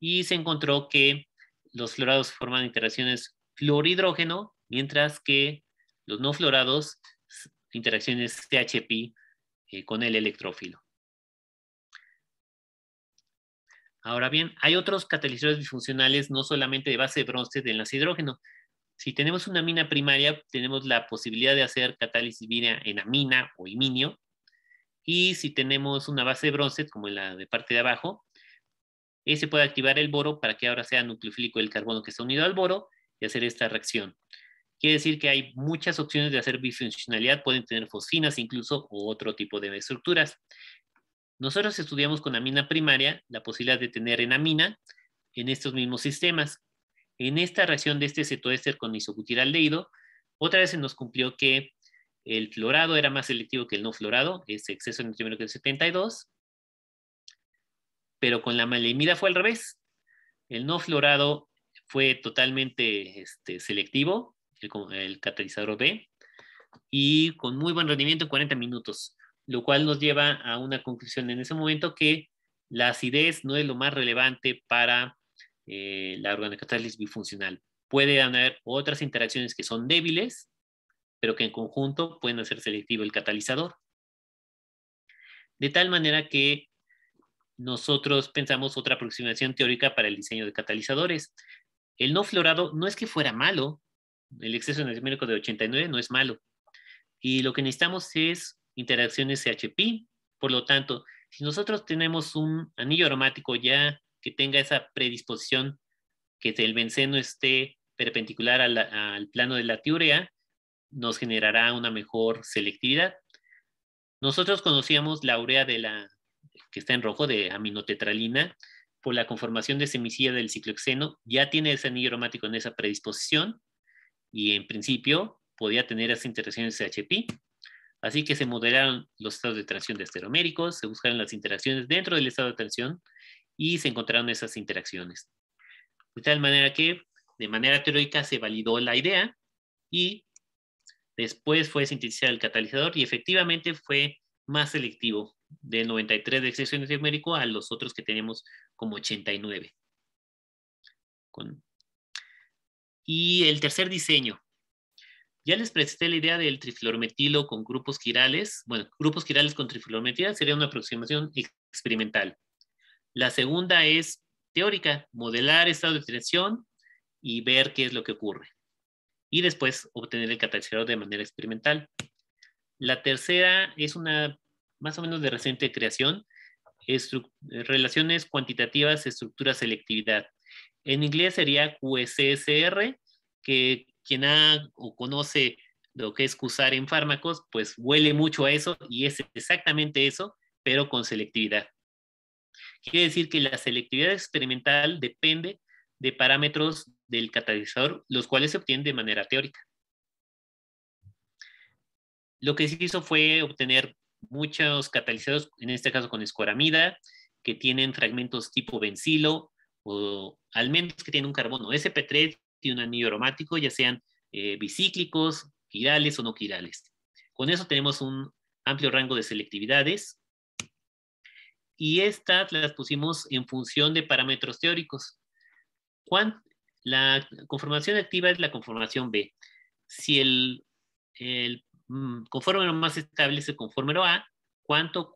y se encontró que los florados forman interacciones fluorhidrógeno, mientras que los no florados interacciones CHP eh, con el electrófilo. Ahora bien, hay otros catalizadores disfuncionales, no solamente de base de bronce del enlace hidrógeno. Si tenemos una amina primaria, tenemos la posibilidad de hacer catálisis vía en amina o iminio, y si tenemos una base de bronce, como la de parte de abajo, ese puede activar el boro para que ahora sea nucleofílico el carbono que está unido al boro y hacer esta reacción. Quiere decir que hay muchas opciones de hacer bifuncionalidad, pueden tener fosfinas incluso u otro tipo de estructuras. Nosotros estudiamos con amina primaria la posibilidad de tener enamina en estos mismos sistemas. En esta reacción de este cetoéster con isobutiraldehído, otra vez se nos cumplió que el florado era más selectivo que el no florado, ese exceso de que el 72, pero con la malemida fue al revés. El no florado fue totalmente este, selectivo, el, catalizador B, y con muy buen rendimiento en 40 minutos, lo cual nos lleva a una conclusión en ese momento que la acidez no es lo más relevante para eh, la organocatálisis bifuncional. Puede haber otras interacciones que son débiles, pero que en conjunto pueden hacer selectivo el catalizador. De tal manera que nosotros pensamos otra aproximación teórica para el diseño de catalizadores. El no florado no es que fuera malo, el exceso energético de 89 no es malo. Y lo que necesitamos es interacciones CHP. Por lo tanto, si nosotros tenemos un anillo aromático ya que tenga esa predisposición que el benceno esté perpendicular al plano de la tiurea, nos generará una mejor selectividad. Nosotros conocíamos la urea de la, que está en rojo, de aminotetralina, por la conformación de semicilla del cicloxeno, ya tiene ese anillo aromático en esa predisposición y en principio podía tener esas interacciones CHP. Así que se modelaron los estados de transición de esteroméricos, se buscaron las interacciones dentro del estado de transición y se encontraron esas interacciones. De tal manera que, de manera teórica, se validó la idea y Después fue sintetizado el catalizador y efectivamente fue más selectivo, de 93 de exceso enantiomérico a los otros que tenemos como 89. Y el tercer diseño. Ya les presenté la idea del trifluorometilo con grupos quirales. Bueno, grupos quirales con trifluorometila sería una aproximación experimental. La segunda es teórica, modelar estado de tensión y ver qué es lo que ocurre y después obtener el catalizador de manera experimental. La tercera es una más o menos de reciente creación, relaciones cuantitativas, estructura, selectividad. En inglés sería QSSR, que quien ha o conoce lo que es usar en fármacos, pues huele mucho a eso y es exactamente eso, pero con selectividad. Quiere decir que la selectividad experimental depende de parámetros del catalizador, los cuales se obtienen de manera teórica. Lo que se hizo fue obtener muchos catalizadores, en este caso con escoramida, que tienen fragmentos tipo bencilo o al menos que tienen un carbono. SP3 y un anillo aromático, ya sean eh, bicíclicos, quirales o no quirales. Con eso tenemos un amplio rango de selectividades y estas las pusimos en función de parámetros teóricos. ¿Cuán, la conformación activa es la conformación B. Si el, el mm, conformero más estable es el conformero A, ¿cuánto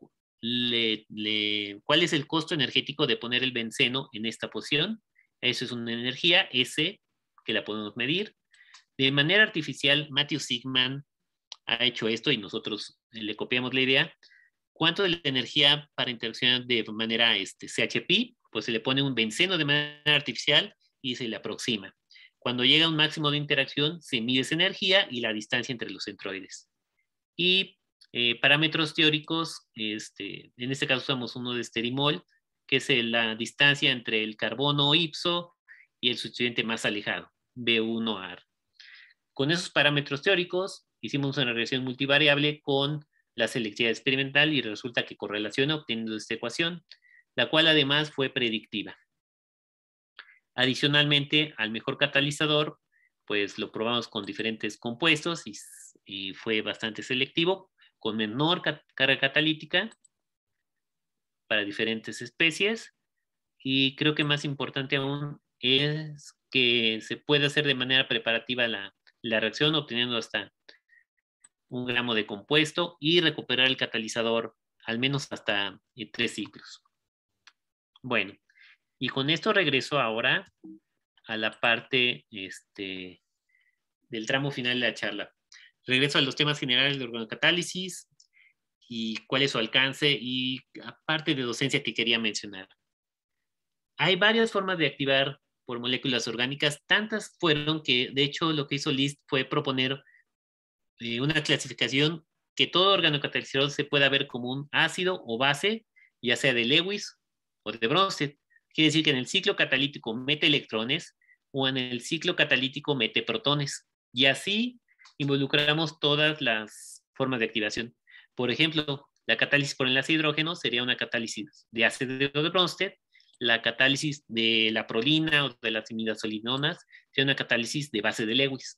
¿cuál es el costo energético de poner el benceno en esta posición? Eso es una energía, S, que la podemos medir. De manera artificial, Matthew Sigman ha hecho esto y nosotros eh, le copiamos la idea. ¿Cuánto de la energía para interaccionar de manera este, CHP? Pues se le pone un benceno de manera artificial y se le aproxima. Cuando llega a un máximo de interacción, se mide esa energía y la distancia entre los centroides. Y eh, parámetros teóricos, este, en este caso usamos uno de esterimol, que es la distancia entre el carbono ipso y el sustituyente más alejado, B1R. Con esos parámetros teóricos, hicimos una relación multivariable con la selectividad experimental y resulta que correlaciona obteniendo esta ecuación, la cual además fue predictiva. Adicionalmente, al mejor catalizador, pues lo probamos con diferentes compuestos y, fue bastante selectivo, con menor carga catalítica para diferentes especies. Y creo que más importante aún es que se puede hacer de manera preparativa la, reacción, obteniendo hasta un gramo de compuesto y recuperar el catalizador al menos hasta eh, tres ciclos. Bueno, y con esto regreso ahora a la parte este, del tramo final de la charla. Regreso a los temas generales de organocatálisis y cuál es su alcance y aparte de docencia que quería mencionar. Hay varias formas de activar por moléculas orgánicas, tantas fueron que de hecho lo que hizo List fue proponer eh, una clasificación que todo organocatalizador se pueda ver como un ácido o base, ya sea de Lewis o de Bronsted. Quiere decir que en el ciclo catalítico mete electrones o en el ciclo catalítico mete protones. Y así involucramos todas las formas de activación. Por ejemplo, la catálisis por enlace hidrógeno sería una catálisis de ácido de Bronsted, la catálisis de la prolina o de las imidazolinonas sería una catálisis de base de Lewis.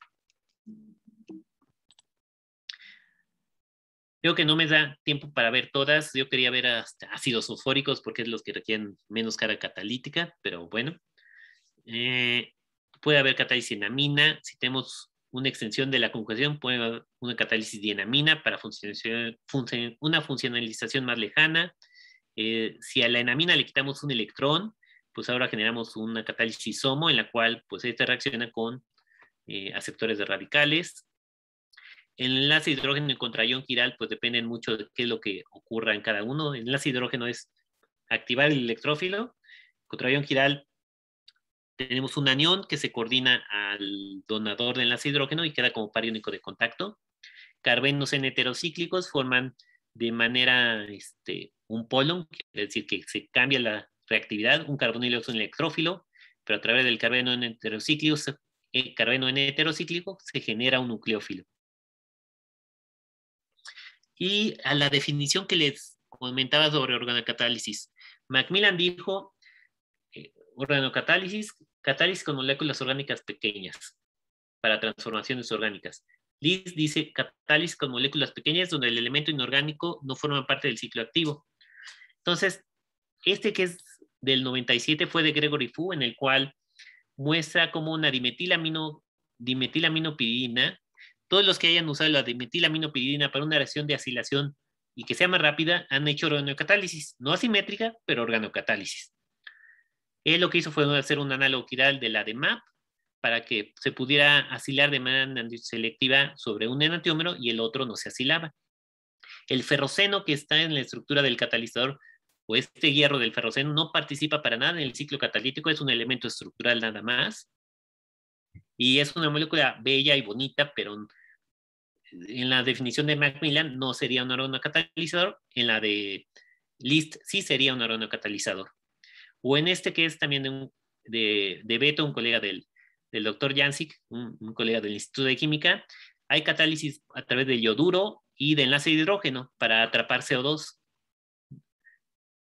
Creo que no me da tiempo para ver todas. Yo quería ver hasta ácidos fosfóricos porque es los que requieren menos cara catalítica, pero bueno. Eh, puede haber catálisis en amina. Si tenemos una extensión de la conjugación, puede haber una catálisis enamina para una funcionalización más lejana. Eh, si a la enamina le quitamos un electrón, pues ahora generamos una catálisis en la cual pues esta reacciona con eh, aceptores de radicales. El enlace hidrógeno contra ion quiral, pues dependen mucho de qué es lo que ocurra en cada uno. El enlace hidrógeno es activar el electrófilo. contraión giral, quiral, tenemos un anión que se coordina al donador del enlace hidrógeno y queda como pariónico de contacto. Carbenos en heterocíclicos forman de manera este, un polón, es decir, que se cambia la reactividad, un carbonilo es un electrófilo, pero a través del carbono en heterocíclicos, el eh, carbeno en heterocíclico se genera un nucleófilo y a la definición que les comentaba sobre organocatálisis. Macmillan dijo eh, organocatálisis, catálisis con moléculas orgánicas pequeñas para transformaciones orgánicas. Liz dice catálisis con moléculas pequeñas donde el elemento inorgánico no forma parte del ciclo activo. Entonces, este que es del 97 fue de Gregory Fu, en el cual muestra como una dimetilamino, todos los que hayan usado la dimetilaminopiridina para una reacción de acilación y que sea más rápida han hecho organocatálisis, no asimétrica, pero organocatálisis. Él lo que hizo fue hacer un análogo quiral de la de para que se pudiera asilar de manera selectiva sobre un enantiómero y el otro no se asilaba. El ferroceno que está en la estructura del catalizador o este hierro del ferroceno no participa para nada en el ciclo catalítico, es un elemento estructural nada más. Y es una molécula bella y bonita, pero en la definición de Macmillan no sería un aroma catalizador, en la de List sí sería un aroma catalizador. O en este que es también de, Beto, un colega del, del doctor jansik, un, colega del Instituto de Química, hay catálisis a través de yoduro y de enlace de hidrógeno para atrapar CO2.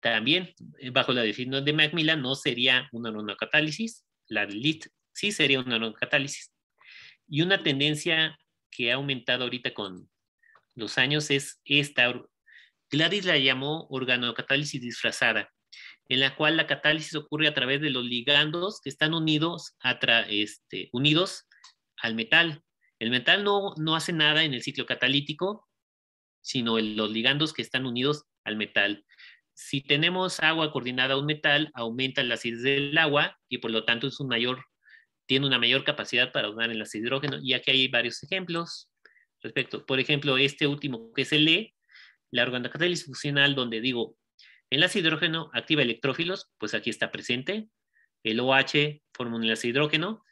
También, eh, bajo la definición de Macmillan, no sería un aroma catálisis, la de List sí sería un Y una tendencia que ha aumentado ahorita con los años es esta. Gladys la llamó organocatálisis disfrazada, en la cual la catálisis ocurre a través de los ligandos que están unidos, este, unidos al metal. El metal no, no hace nada en el ciclo catalítico, sino en los ligandos que están unidos al metal. Si tenemos agua coordinada a un metal, aumenta la acidez del agua y por lo tanto es un mayor tiene una mayor capacidad para donar el ácido hidrógeno. Y aquí hay varios ejemplos respecto. Por ejemplo, este último que es el E, la organocatálisis funcional, donde digo, enlace hidrógeno activa electrófilos, pues aquí está presente. El OH forma un enlace hidrógeno.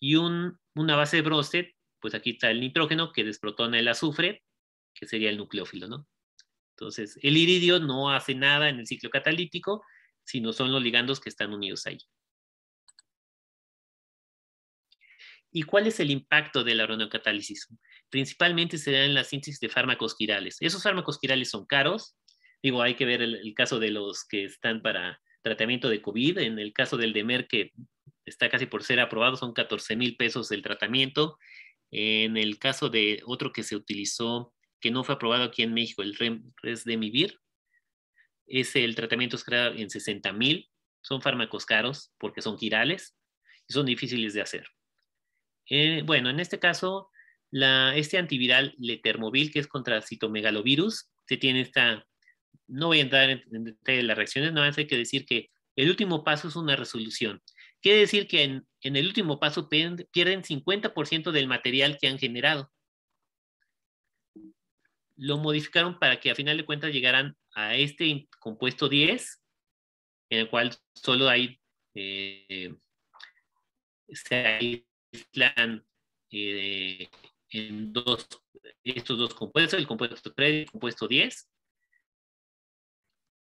Y un, una base de Brosted, pues aquí está el nitrógeno que desprotona el azufre, que sería el nucleófilo, ¿no? Entonces, el iridio no hace nada en el ciclo catalítico, sino son los ligandos que están unidos ahí. ¿Y cuál es el impacto del la Principalmente se da en la síntesis de fármacos quirales. Esos fármacos quirales son caros. Digo, hay que ver el, caso de los que están para tratamiento de COVID. En el caso del DEMER, que está casi por ser aprobado, son 14 mil pesos el tratamiento. En el caso de otro que se utilizó, que no fue aprobado aquí en México, el Resdemivir, ese, el tratamiento es en 60 mil. Son fármacos caros porque son quirales y son difíciles de hacer. Eh, bueno, en este caso, este antiviral Letermovil, que es contra citomegalovirus, se tiene esta, no voy a entrar en, detalle de las reacciones, no hay que decir que el último paso es una resolución. Quiere decir que en, el último paso pierden, 50% del material que han generado. Lo modificaron para que a final de cuentas llegaran a este compuesto 10, en el cual solo hay eh, eh, en estos dos compuestos, el compuesto 3 y el compuesto 10,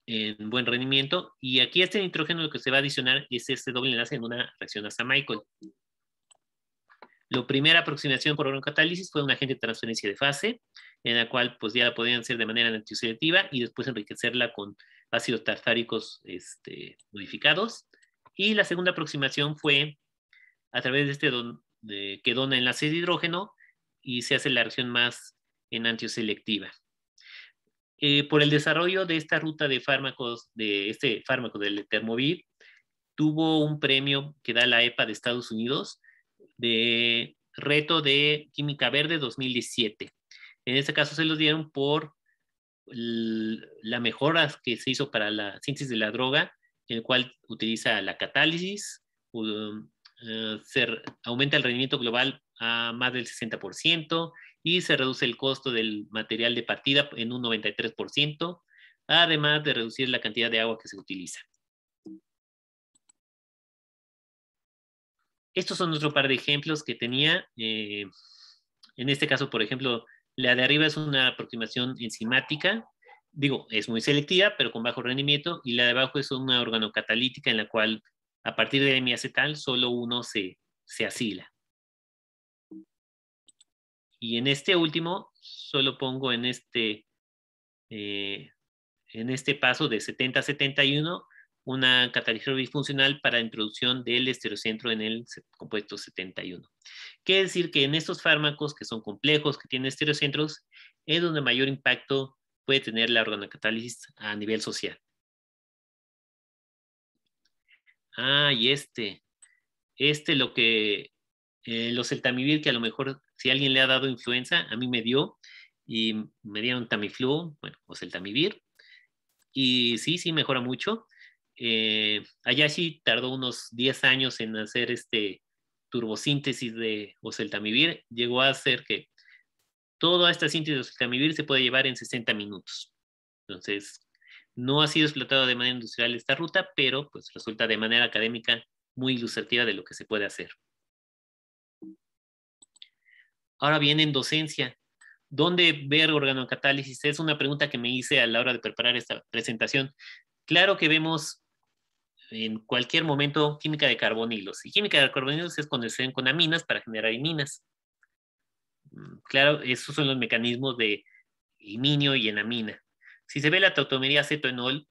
en buen rendimiento. Y aquí este nitrógeno lo que se va a adicionar es este doble enlace en una reacción hasta Michael. La primera aproximación por oroncatálisis fue un agente de transferencia de fase, en la cual pues ya la podían hacer de manera antioxidativa y después enriquecerla con ácidos tartáricos este, modificados. Y la segunda aproximación fue a través de este que dona enlace de hidrógeno y se hace la reacción más enantioselectiva. Eh, por el desarrollo de esta ruta de fármacos, de este fármaco del Termovir, tuvo un premio que da la EPA de Estados Unidos de reto de química verde 2017. En este caso se los dieron por la mejora que se hizo para la síntesis de la droga, en el cual utiliza la catálisis, eh, se aumenta el rendimiento global a más del 60% y se reduce el costo del material de partida en un 93%, además de reducir la cantidad de agua que se utiliza. Estos son otro par de ejemplos que tenía. Eh, en este caso, por ejemplo, la de arriba es una aproximación enzimática, digo, es muy selectiva, pero con bajo rendimiento, y la de abajo es una organocatalítica en la cual a partir de la hemiacetal, solo uno se, asila. Y en este último, solo pongo en este, eh, en este paso de 70 71 una catalizador bifuncional para introducción del esterocentro en el compuesto 71. Quiere decir que en estos fármacos que son complejos, que tienen estereocentros, es donde mayor impacto puede tener la organocatálisis a nivel social. Ah, y este. Este lo que, eh, los el que a lo mejor si alguien le ha dado influenza, a mí me dio y me dieron Tamiflu, bueno, o pues el Y sí, sí, mejora mucho. Eh, Ayashi tardó unos 10 años en hacer este turbosíntesis de oseltamivir. Llegó a hacer que toda esta síntesis de oseltamivir se puede llevar en 60 minutos. Entonces, no ha sido explotado de manera industrial esta ruta, pero pues resulta de manera académica muy ilustrativa de lo que se puede hacer. Ahora bien, en docencia, ¿dónde ver organocatálisis? Es una pregunta que me hice a la hora de preparar esta presentación. Claro que vemos en cualquier momento química de carbonilos. Y química de carbonilos es cuando se ven con aminas para generar iminas. Mm, claro, esos son los mecanismos de iminio y enamina. Si se ve la tautomería acetonol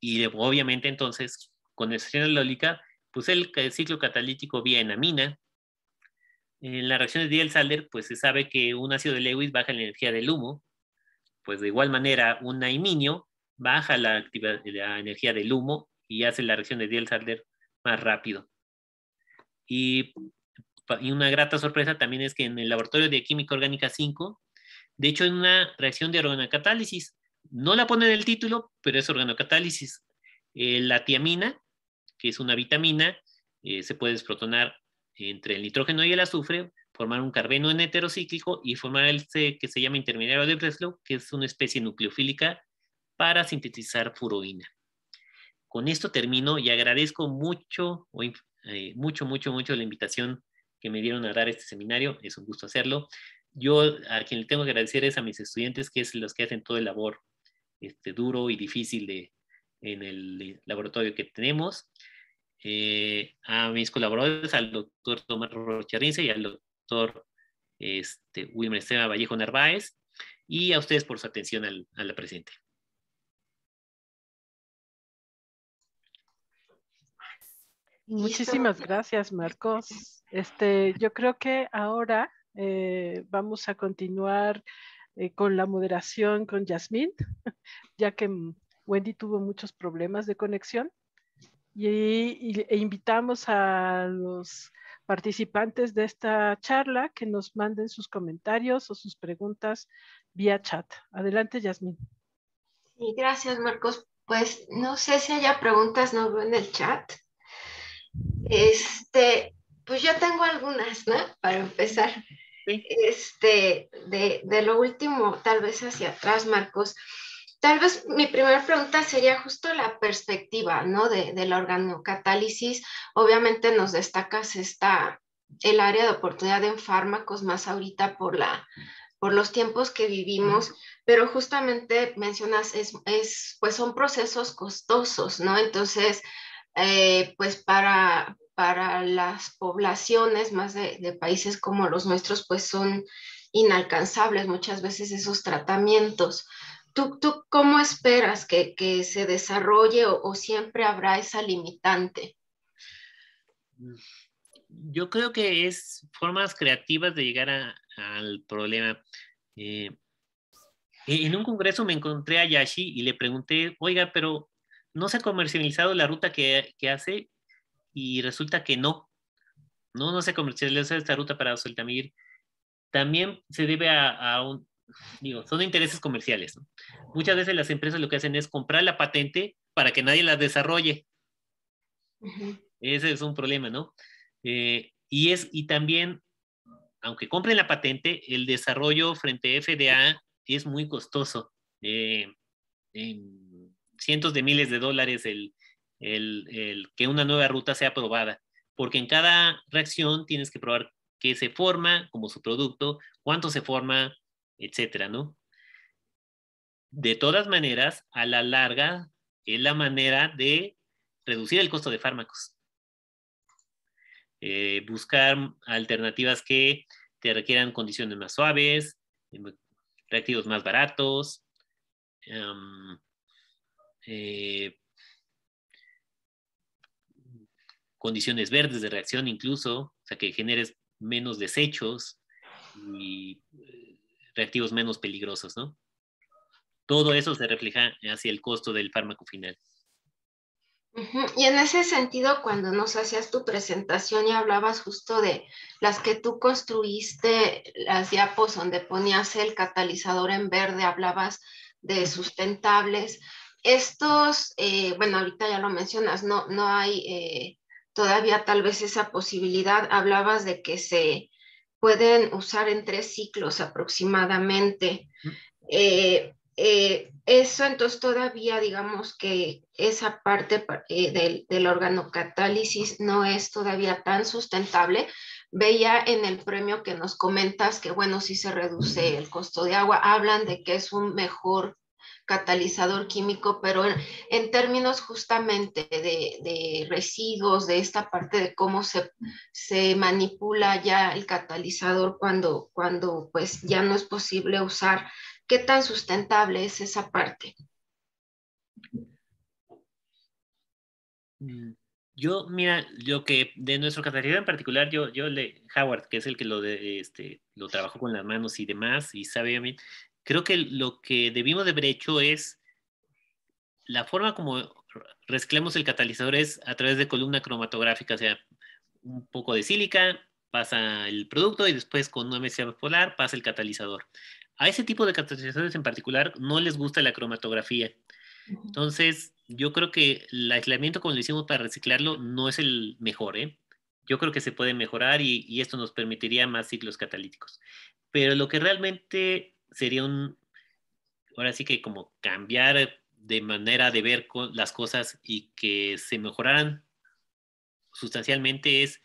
y obviamente entonces con extracción puse pues el, ciclo catalítico vía enamina. En la reacción de Diels-Alder, pues se sabe que un ácido de Lewis baja la energía del humo, pues de igual manera un naiminio baja la, energía del humo y hace la reacción de Diels-Alder más rápido. Y, una grata sorpresa también es que en el laboratorio de química orgánica 5, de hecho en una reacción de organocatálisis, no la pone en el título, pero es organocatálisis. Eh, la tiamina, que es una vitamina, eh, se puede desprotonar entre el nitrógeno y el azufre, formar un carbeno en heterocíclico y formar el que se llama intermediario de Breslow, que es una especie nucleofílica para sintetizar furoína. Con esto termino y agradezco mucho, eh, mucho, mucho, mucho la invitación que me dieron a dar este seminario. Es un gusto hacerlo. Yo a quien le tengo que agradecer es a mis estudiantes, que es los que hacen todo el labor este, duro y difícil de, en el laboratorio que tenemos. Eh, a mis colaboradores, al doctor Tomás Rocharince y al doctor este, Wilmer Esteban Vallejo Narváez, y a ustedes por su atención al, a la presente. Muchísimas gracias, Marcos. Este, yo creo que ahora eh, vamos a continuar eh, con la moderación con Yasmín, ya que mm, Wendy tuvo muchos problemas de conexión. Y, e invitamos a los participantes de esta charla que nos manden sus comentarios o sus preguntas vía chat. Adelante, Yasmín. Sí, gracias, Marcos. Pues no sé si haya preguntas, no veo en el chat. Este, pues yo tengo algunas, ¿no? Para empezar este, de, lo último, tal vez hacia atrás, Marcos. Tal vez mi primera pregunta sería justo la perspectiva, ¿no? De, del organocatálisis. Obviamente nos destacas esta, el área de oportunidad en fármacos más ahorita por, la, por los tiempos que vivimos, pero justamente mencionas, es, pues son procesos costosos, ¿no? Entonces, eh, pues para, para las poblaciones más de, países como los nuestros, pues son inalcanzables muchas veces esos tratamientos. ¿Tú, tú cómo esperas que, que se desarrolle o, siempre habrá esa limitante? Yo creo que es formas creativas de llegar a, al problema. Eh, e-, en un congreso me encontré a Yashi y le pregunté, oiga, pero ¿no se ha comercializado la ruta que, que hace? y resulta que no, no, no se comercializa esta ruta para Sultamir. También se debe a, un, digo, son intereses comerciales. Muchas veces las empresas lo que hacen es comprar la patente para que nadie la desarrolle. Ese es un problema, ¿no? Eh, y, es, y también, aunque compren la patente, el desarrollo frente a FDA es muy costoso. Eh, cientos de miles de dólares el, el, que una nueva ruta sea probada, porque en cada reacción tienes que probar qué se forma como su producto, cuánto se forma, etcétera, ¿no? De todas maneras, a la larga es la manera de reducir el costo de fármacos. Eh, buscar alternativas que te requieran condiciones más suaves, em, reactivos más baratos, em, eh, condiciones verdes de reacción incluso, o sea, que generes menos desechos y eh, reactivos menos peligrosos, ¿no? Todo eso se refleja hacia el costo del fármaco final. Y en ese sentido, cuando nos hacías tu presentación y hablabas justo de las que tú construiste, las diapos donde ponías el catalizador en verde, hablabas de sustentables. Estos, eh, bueno, ahorita ya lo mencionas, no, no hay eh, todavía tal vez esa posibilidad. Hablabas de que se pueden usar en tres ciclos aproximadamente. Eh, eh, eso entonces todavía digamos que esa parte eh, del, órgano organocatálisis no es todavía tan sustentable. Veía en el premio que nos comentas que bueno, si se reduce el costo de agua, hablan de que es un mejor catalizador químico, pero en, términos justamente de, residuos, de esta parte de cómo se, se manipula ya el catalizador cuando, cuando pues ya no es posible usar, ¿qué tan sustentable es esa parte? Mm, yo, mira, lo que de nuestro catalizador en particular, yo, yo le, Howard, que es el que lo, de, este, lo trabajó con las manos y demás, y sabe a mí, creo que lo que debimos de haber hecho es la forma como reciclamos el catalizador es a través de columna cromatográfica, o sea, un poco de sílica, pasa el producto y después con una mezcla polar pasa el catalizador. A ese tipo de catalizadores en particular no les gusta la cromatografía. Entonces, yo creo que el aislamiento como lo hicimos para reciclarlo no es el mejor. ¿eh? Yo creo que se puede mejorar y, y esto nos permitiría más ciclos catalíticos. Pero lo que realmente sería un, ahora sí que como cambiar de manera de ver las cosas y que se mejoraran sustancialmente es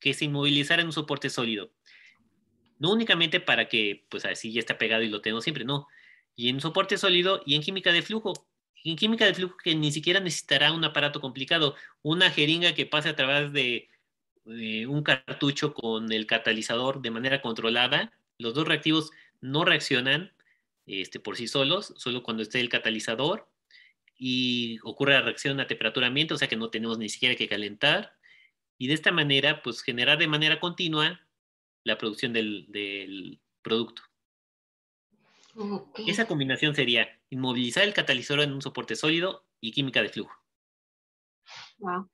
que se inmovilizara en un soporte sólido. No únicamente para que, pues así ya está pegado y lo tengo siempre, no. Y en soporte sólido y en química de flujo. En química de flujo que ni siquiera necesitará un aparato complicado, una jeringa que pase a través de un cartucho con el catalizador de manera controlada, los dos reactivos no reaccionan este, por sí solos, solo cuando esté el catalizador y ocurre la reacción a temperatura ambiente, o sea que no tenemos ni siquiera que calentar. Y de esta manera, pues generar de manera continua la producción del, producto. Esa combinación sería inmovilizar el catalizador en un soporte sólido y química de flujo. Wow.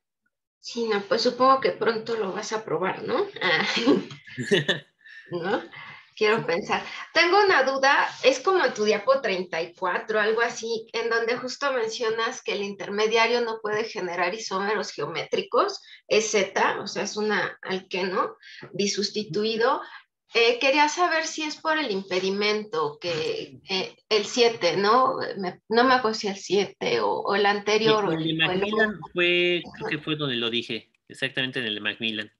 Sí, no, pues supongo que pronto lo vas a probar, ¿No? Ah, Quiero pensar. Tengo una duda, es como en tu diapo 34, algo así, en donde justo mencionas que el intermediario no puede generar isómeros geométricos, es Z, o sea, es una alqueno disustituido eh, quería saber si es por el impedimento, que eh, el 7, ¿no? no me acuerdo si el 7 o, el anterior. el, o Macmillan fue, que fue donde lo dije, exactamente en el de Macmillan.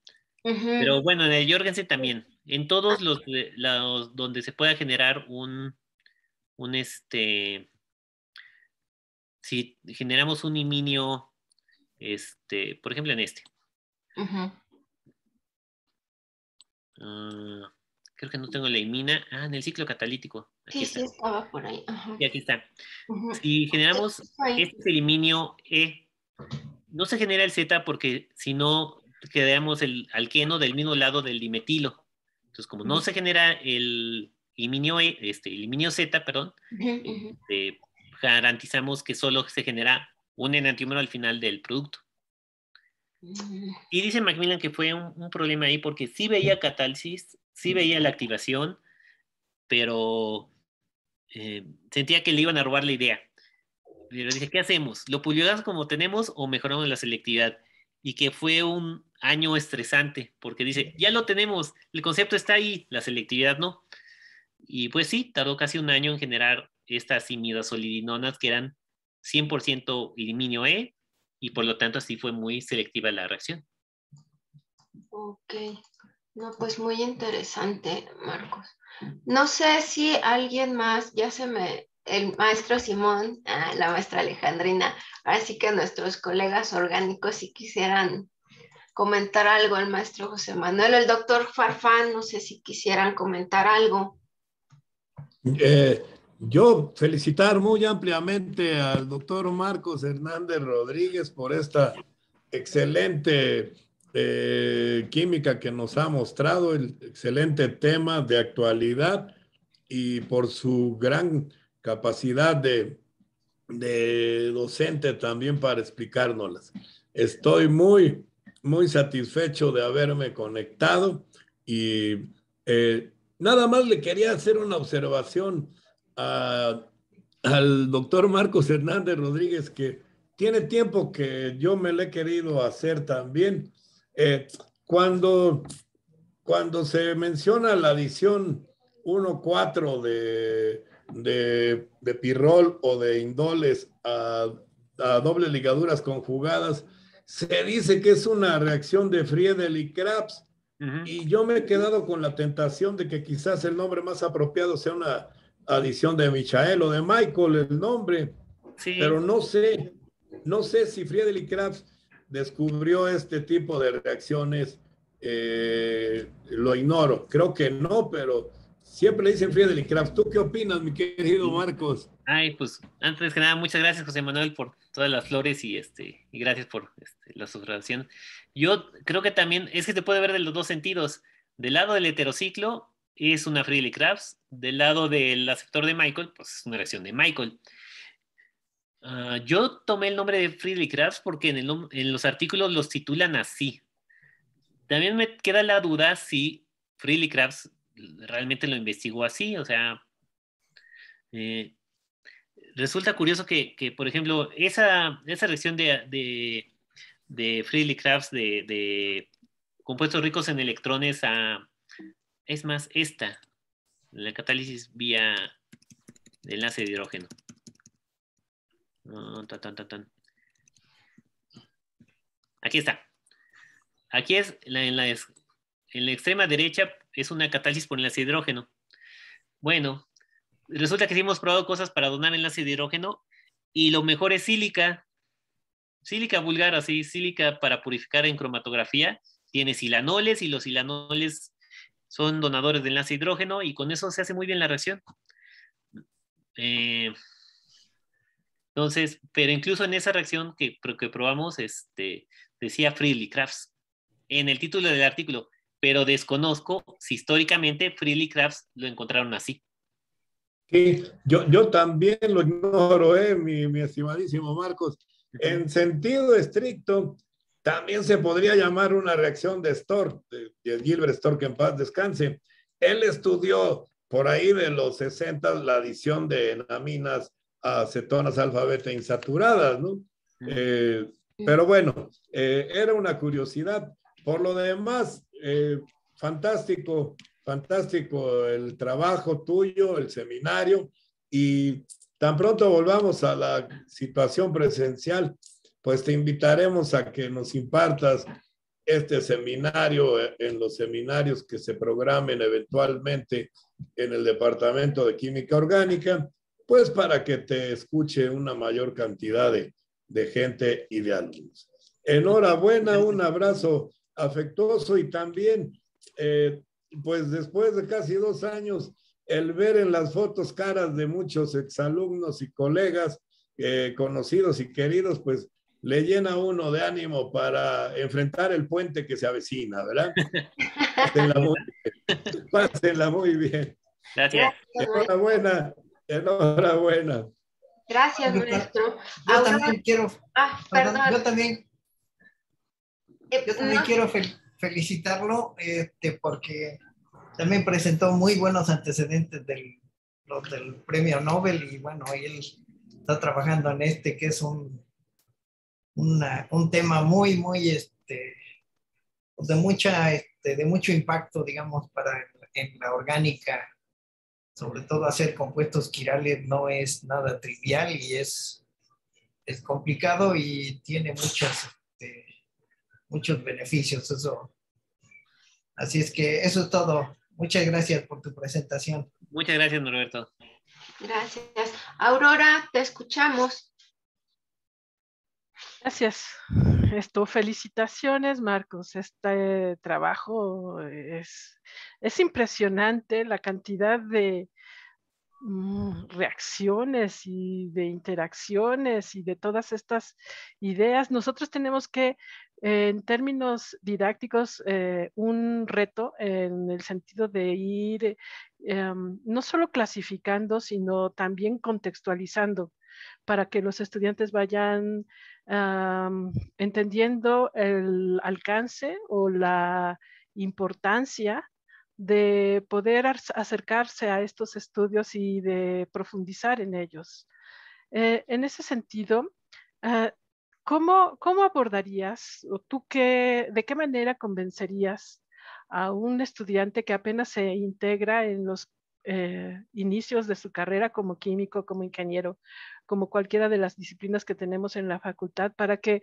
Pero bueno, en el Jorgensen también en todos los, los, donde se pueda generar un, un este, si generamos un iminio, este, por ejemplo en este. Ah, creo que no tengo la imina. Ah, en el ciclo catalítico. sí, sí, estaba por ahí. Y aquí está. Si generamos, este iminio E. No se genera el Z porque si no, quedamos el alqueno del mismo lado del dimetilo. Entonces, como no se genera el iminio este, Z, perdón, este, garantizamos que solo se genera un enantiómero al final del producto. Y dice Macmillan que fue un, problema ahí porque sí veía catálisis, sí veía la activación, pero eh, sentía que le iban a robar la idea. Le dije, ¿qué hacemos? ¿Lo pulió como tenemos o mejoramos la selectividad? Y que fue un, año estresante, porque dice, ya lo tenemos, el concepto está ahí, la selectividad no. Y pues sí, tardó casi un año en generar estas solidinonas que eran 100% iluminio E y por lo tanto así fue muy selectiva la reacción. Ok, no, pues muy interesante, Marcos. No sé si alguien más, ya se me, el maestro Simón, ah, la maestra Alejandrina, así que nuestros colegas orgánicos si quisieran comentar algo al maestro José Manuel. El doctor Farfán, no sé si quisieran comentar algo. Eh, yo felicitar muy ampliamente al doctor Marcos Hernández Rodríguez por esta excelente eh, química que nos ha mostrado, el excelente tema de actualidad y por su gran capacidad de, de docente también para explicárnoslas. Estoy muy muy satisfecho de haberme conectado y eh, nada más le quería hacer una observación al doctor Marcos Hernández Rodríguez, que tiene tiempo que yo me le he querido hacer también. Eh, cuando, cuando se menciona la adición 1.4 de, de, pirrol o de indoles a, a ligaduras conjugadas, se dice que es una reacción de Friedel y Krabs. Y yo me he quedado con la tentación de que quizás el nombre más apropiado sea una adición de Michael o de Michael, el nombre. Sí. Pero no sé, no sé si Friedel y descubrió este tipo de reacciones. Eh, lo ignoro. Creo que no, pero Siempre le dicen Friedrich Kraft. ¿Tú qué opinas, mi querido Marcos? Ay, pues antes que nada, muchas gracias, José Manuel, por todas las flores y este gracias por este, la subrelación. Yo creo que también es que se puede ver de los dos sentidos. Del lado del heterociclo es una Friedrich Kraft. del lado del aceptor de Michael, pues es una reacción de Michael. Ah, yo tomé el nombre de Friedrich Kraft porque en, el, en los artículos los titulan así. También me queda la duda si Friedrich Kraft realmente lo investigó así, o sea, eh, resulta curioso que, por ejemplo, esa, esa reacción de, de, Crafts de, compuestos ricos en electrones a, es más, esta, la catálisis vía enlace de hidrógeno. Ah, Aquí está. Aquí es en, la, en la extrema derecha es una catálisis por enlace de hidrógeno. Bueno, resulta que sí hemos probado cosas para donar enlace de hidrógeno y lo mejor es sílica, sílica vulgar, así, sílica para purificar en cromatografía. Tiene silanoles y los silanoles son donadores de enlace hidrógeno y con eso se hace muy bien la reacción. Eh, entonces, pero incluso en esa reacción que, que probamos, este, decía Freely Crafts, en el título del artículo, pero desconozco si históricamente Freely Crafts lo encontraron así. Sí, yo, yo también lo ignoro, eh, mi, estimadísimo Marcos. En sentido estricto, también se podría llamar una reacción de Stork, de, Gilbert Gilbert Stork en paz descanse. Él estudió por ahí de los 60 la adición de enaminas a acetonas alfabeta insaturadas, ¿no? Eh, pero bueno, eh, era una curiosidad. Por lo demás, eh, fantástico, fantástico el trabajo tuyo, el seminario y tan pronto volvamos a la situación presencial, pues te invitaremos a que nos impartas este seminario eh, en los seminarios que se programen eventualmente en el Departamento de Química Orgánica, pues para que te escuche una mayor cantidad de, de gente y de alumnos. Enhorabuena, un abrazo afectuoso y también, eh, pues después de casi dos años, el ver en las fotos caras de muchos exalumnos y colegas eh, conocidos y queridos, pues le llena uno de ánimo para enfrentar el puente que se avecina, ¿verdad? Pásenla muy bien. muy bien. Gracias. Enhorabuena, enhorabuena. Gracias, maestro. Yo también quiero. Ah, perdón. Yo también eh, Yo también quiero felicitarlo este, porque también presentó muy buenos antecedentes del, los del premio Nobel y bueno, él está trabajando en este que es un, un tema muy, muy, este, pues de, mucha, este, de mucho impacto, digamos, para en la orgánica, sobre todo hacer compuestos quirales no es nada trivial y es, es complicado y tiene muchas muchos beneficios. Eso. Así es que eso es todo. Muchas gracias por tu presentación. Muchas gracias, Norberto. Gracias. Aurora, te escuchamos. Gracias. Esto, felicitaciones, Marcos. Este trabajo es impresionante, la cantidad de, Mm, reacciones y de interacciones y de todas estas ideas. Nosotros tenemos que, en términos didácticos, eh, un reto en el sentido de ir em, no solo clasificando, sino también contextualizando para que los estudiantes vayan entendiendo el alcance o la importancia de poder acercarse a estos estudios y de profundizar en ellos. Eh, en ese sentido, eh, ¿cómo, abordarías o tú qué, de qué manera convencerías a un estudiante que apenas se integra en los eh, inicios de su carrera como químico, como ingeniero, como cualquiera de las disciplinas que tenemos en la facultad, para que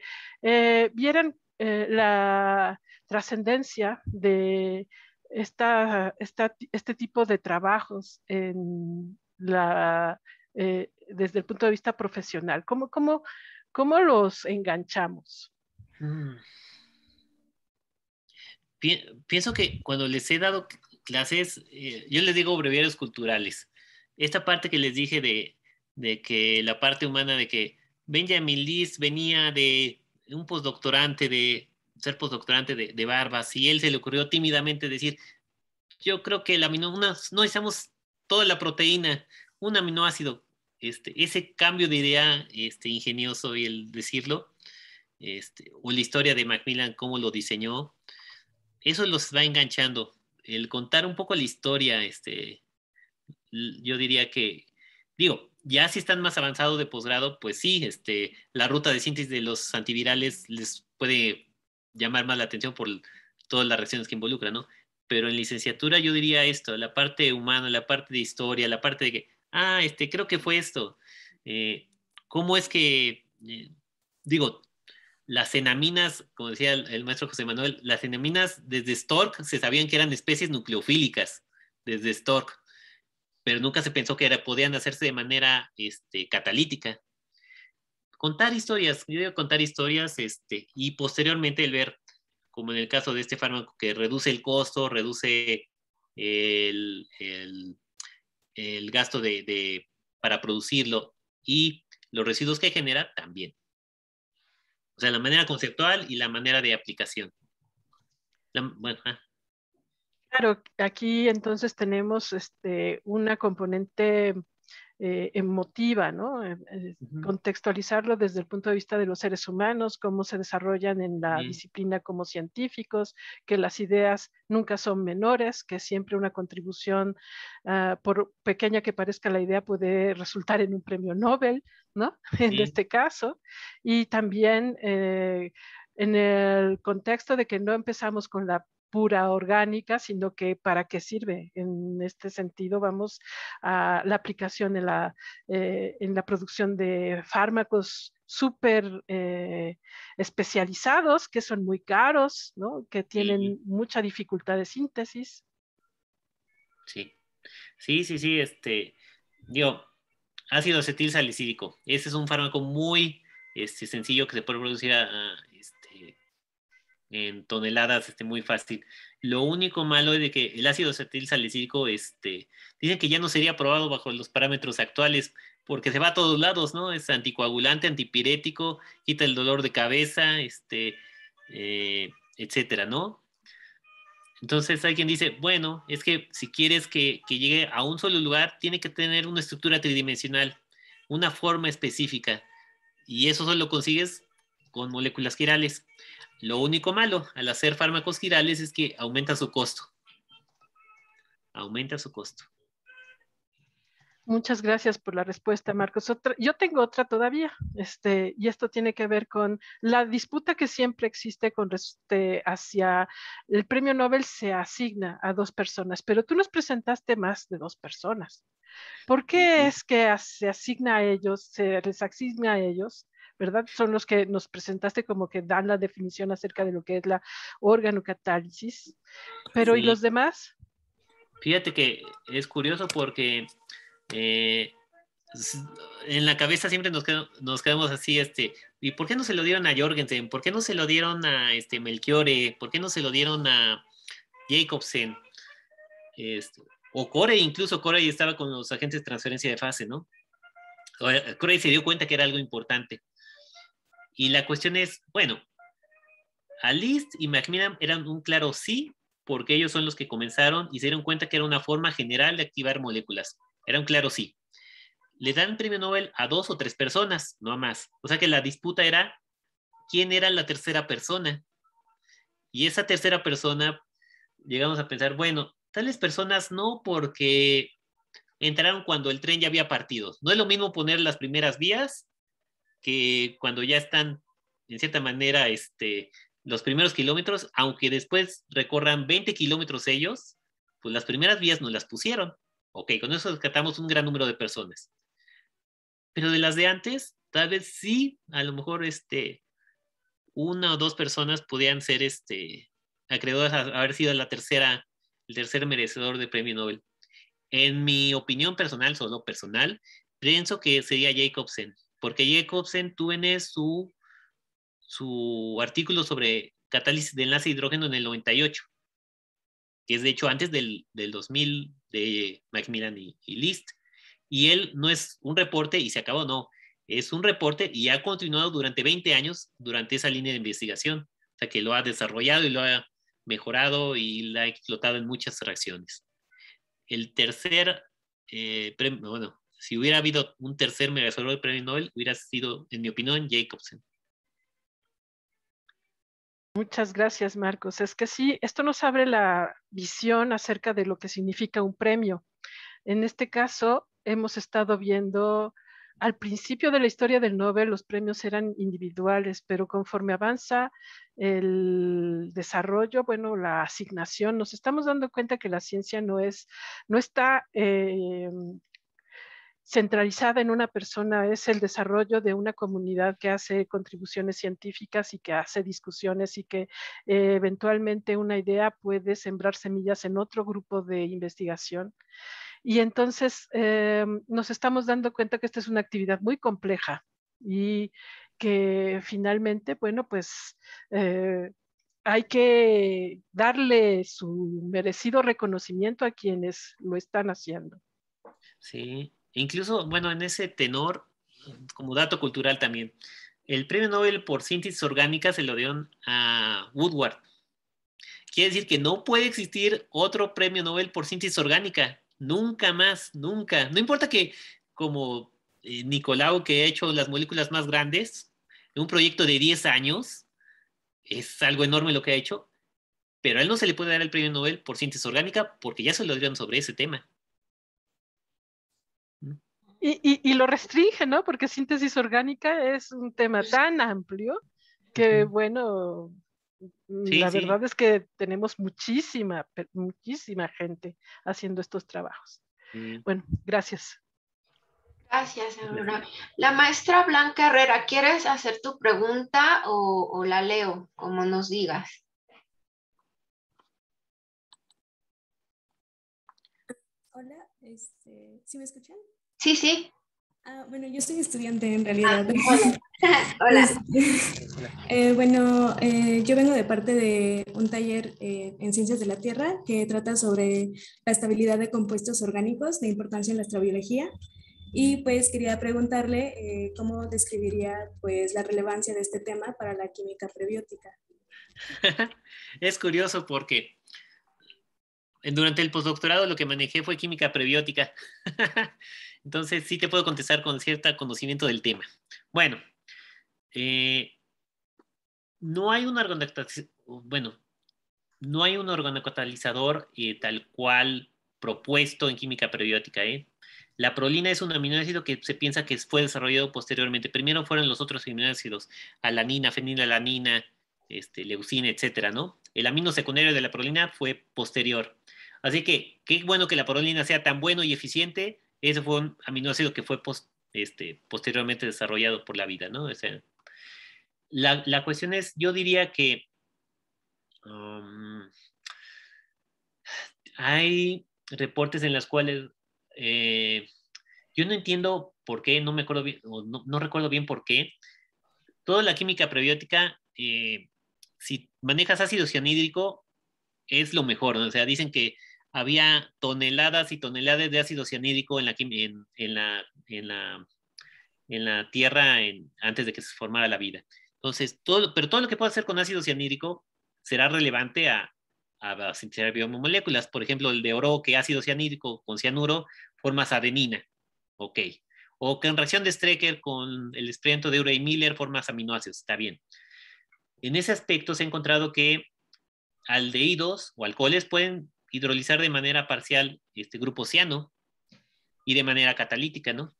vieran la trascendencia de esta, este tipo de trabajos en la, eh, desde el punto de vista profesional? ¿Cómo, cómo, cómo los enganchamos? Mm. Pienso que cuando les he dado clases, eh, yo les digo breviarios culturales. Esta parte que les dije de, de que la parte humana de que Benjamin Liz venía de un postdoctorante de ser postdoctorante de, Barbas, y él se le ocurrió tímidamente decir, yo creo que el amino, no necesitamos toda la proteína, un aminoácido. Este, ese cambio de idea este, ingenioso y el decirlo, este, o la historia de Macmillan, cómo lo diseñó, eso los va enganchando. El contar un poco la historia, este, yo diría que, digo, ya si están más avanzados de posgrado, pues sí, este, la ruta de síntesis de los antivirales les puede llamar más la atención por todas las reacciones que involucra, ¿no? Pero en licenciatura yo diría esto, la parte humana, la parte de historia, la parte de que, ah, este, creo que fue esto. Eh, ¿Cómo es que, eh, digo, las enaminas, como decía el, maestro José Manuel, las enaminas desde Stork se sabían que eran especies nucleofílicas, desde Stork, pero nunca se pensó que era, podían hacerse de manera este, catalítica contar historias, yo contar historias, este, y posteriormente el ver, como en el caso de este fármaco que reduce el costo, reduce el, el, gasto de, de, para producirlo y los residuos que genera también. O sea, la manera conceptual y la manera de aplicación. bueno, ah. Claro, aquí entonces tenemos este, una componente eh, emotiva, ¿no? Eh, eh, contextualizarlo desde el punto de vista de los seres humanos, cómo se desarrollan en la disciplina como científicos, que las ideas nunca son menores, que siempre una contribución, ah, por pequeña que parezca la idea, puede resultar en un premio Nobel, ¿no? en este caso. Y también en el contexto de que no empezamos con la pura orgánica, sino que para qué sirve. En este sentido, vamos a la aplicación en la, eh, en la producción de fármacos súper eh, especializados, que son muy caros, que tienen mucha dificultad de síntesis. Sí, sí, sí, sí, este, dio ácido acetil salicídico. este es un fármaco muy este, sencillo que se puede producir a en toneladas este, muy fácil. Lo único malo es de que el ácido acetil salicílico, este, dicen que ya no sería probado bajo los parámetros actuales porque se va a todos lados, ¿no? Es anticoagulante, antipirético, quita el dolor de cabeza, este, eh, etcétera, ¿no? Entonces alguien dice, bueno, es que si quieres que, que llegue a un solo lugar, tiene que tener una estructura tridimensional, una forma específica. Y eso solo consigues con moléculas girales. Lo único malo al hacer fármacos girales es que aumenta su costo. Aumenta su costo. Muchas gracias por la respuesta, Marcos. yo tengo otra todavía, este, y esto tiene que ver con la disputa que siempre existe con este, hacia el premio Nobel se asigna a dos personas, pero tú nos presentaste más de dos personas. ¿Por qué es que se asigna a ellos, se les asigna a ellos ¿verdad? Son los que nos presentaste como que dan la definición acerca de lo que es la órgano catálisis. Pero ¿y los demás? Fíjate que es curioso porque eh, en la cabeza siempre nos, quedamos así, este, ¿y por qué no se lo dieron a Jorgensen? ¿Por qué no se lo dieron a este, Melchiore? ¿Por qué no se lo dieron a Jacobsen? Este, o Corey, incluso Corey estaba con los agentes de transferencia de fase, ¿no? Eh, Corey se dio cuenta que era algo importante. Y la cuestión es, bueno, Alist y Macmillan eran un claro sí, porque ellos son los que comenzaron y se dieron cuenta que era una forma general de activar moléculas. Era un claro sí. Le dan premio Nobel a dos o tres personas, no a más. O sea que la disputa era quién era la tercera persona. Y esa tercera persona, llegamos a pensar, bueno, tales personas no porque entraron cuando el tren ya había partido. No es lo mismo poner las primeras vías que cuando ya están, en cierta manera, este, los primeros kilómetros, aunque después recorran 20 kilómetros ellos, pues las primeras vías no las pusieron. Ok, con eso rescatamos un gran número de personas. Pero de las de antes, tal vez sí, a lo mejor este, una o dos personas podían ser este, acreedoras a haber sido la tercera, el tercer merecedor de premio Nobel. En mi opinión personal, solo personal, pienso que sería Jacobsen porque Jacobsen tuvo en su, su artículo sobre catálisis de enlace de hidrógeno en el 98, que es de hecho antes del, del 2000 de Macmillan y, List. Y él no es un reporte y se acabó, no. Es un reporte y ha continuado durante 20 años durante esa línea de investigación. O sea, que lo ha desarrollado y lo ha mejorado y lo ha explotado en muchas reacciones. El tercer eh, premio, bueno, si hubiera habido un tercer merecedor del premio Nobel, hubiera sido, en mi opinión, Jacobsen. Muchas gracias, Marcos. Es que sí, esto nos abre la visión acerca de lo que significa un premio. En este caso, hemos estado viendo al principio de la historia del Nobel los premios eran individuales, pero conforme avanza el desarrollo, bueno, la asignación, nos estamos dando cuenta que la ciencia no es, no está eh, centralizada en una persona es el desarrollo de una comunidad que hace contribuciones científicas y que hace discusiones y que eh, eventualmente una idea puede sembrar semillas en otro grupo de investigación. Y entonces em, nos estamos dando cuenta que esta es una actividad muy compleja y que finalmente, bueno, pues eh, hay que darle su merecido reconocimiento a quienes lo están haciendo. Sí, incluso, bueno, en ese tenor, como dato cultural también, el premio Nobel por síntesis orgánica se lo dieron a Woodward. Quiere decir que no puede existir otro premio Nobel por síntesis orgánica, nunca más, nunca. No importa que como eh, Nicolau, que ha hecho las moléculas más grandes, un proyecto de 10 años, es algo enorme lo que ha hecho, pero a él no se le puede dar el premio Nobel por síntesis orgánica porque ya se lo dieron sobre ese tema. Y, lo restringe, ¿no? Porque síntesis orgánica es un tema tan amplio que, bueno, la verdad es que tenemos muchísima, muchísima gente haciendo estos trabajos. Mm. Bueno, gracias. Gracias, Aurora. La maestra Blanca Herrera, ¿quieres hacer tu pregunta o, o la leo, como nos digas? Hola, este, ¿sí me escuchan? Sí, sí. Ah, bueno, yo soy estudiante en ah, realidad. hola. hola. Este, eh, bueno, eh, yo vengo de parte de un taller eh, en Ciencias de la Tierra que trata sobre la estabilidad de compuestos orgánicos de importancia en la astrobiología. Y pues quería preguntarle cómo describiría pues la relevancia de este tema para la química prebiótica. es curioso porque durante el postdoctorado lo que manejé fue química prebiótica. Entonces sí te puedo contestar con cierto conocimiento del tema. Bueno, eh, no hay un bueno, no hay un organocatalizador eh, tal cual propuesto en química prebiótica. ¿eh? La prolina es un aminoácido que se piensa que fue desarrollado posteriormente. Primero fueron los otros aminoácidos, alanina, fenilalanina, este, leucina, etcétera, ¿no? El amino secundario de la prolina fue posterior. Así que qué bueno que la prolina sea tan bueno y eficiente eso fue un aminoácido que fue este, posteriormente desarrollado por la vida, ¿no? O sea, la, cuestión es, yo diría que um, hay reportes en las cuales eh, yo no entiendo por qué, no me acuerdo bien, no, recuerdo bien por qué. Toda la química prebiótica, eh, si manejas ácido cianhídrico, es lo mejor. O sea, dicen que había toneladas y toneladas de ácido cianídico en la, en, la, en la, tierra antes de que se formara la vida. Entonces, todo, pero todo lo que pueda hacer con ácido cianídico será relevante a, a, sintetizar biomoléculas. Por ejemplo, el de oro, que ácido cianídico con cianuro, formas adenina. Ok. O que en reacción de Strecker con el esperanto de Urey Miller formas aminoácidos. Está bien. En ese aspecto se ha encontrado que aldehídos o alcoholes pueden hidrolizar de manera parcial este grupo ciano y de manera catalítica, ¿no?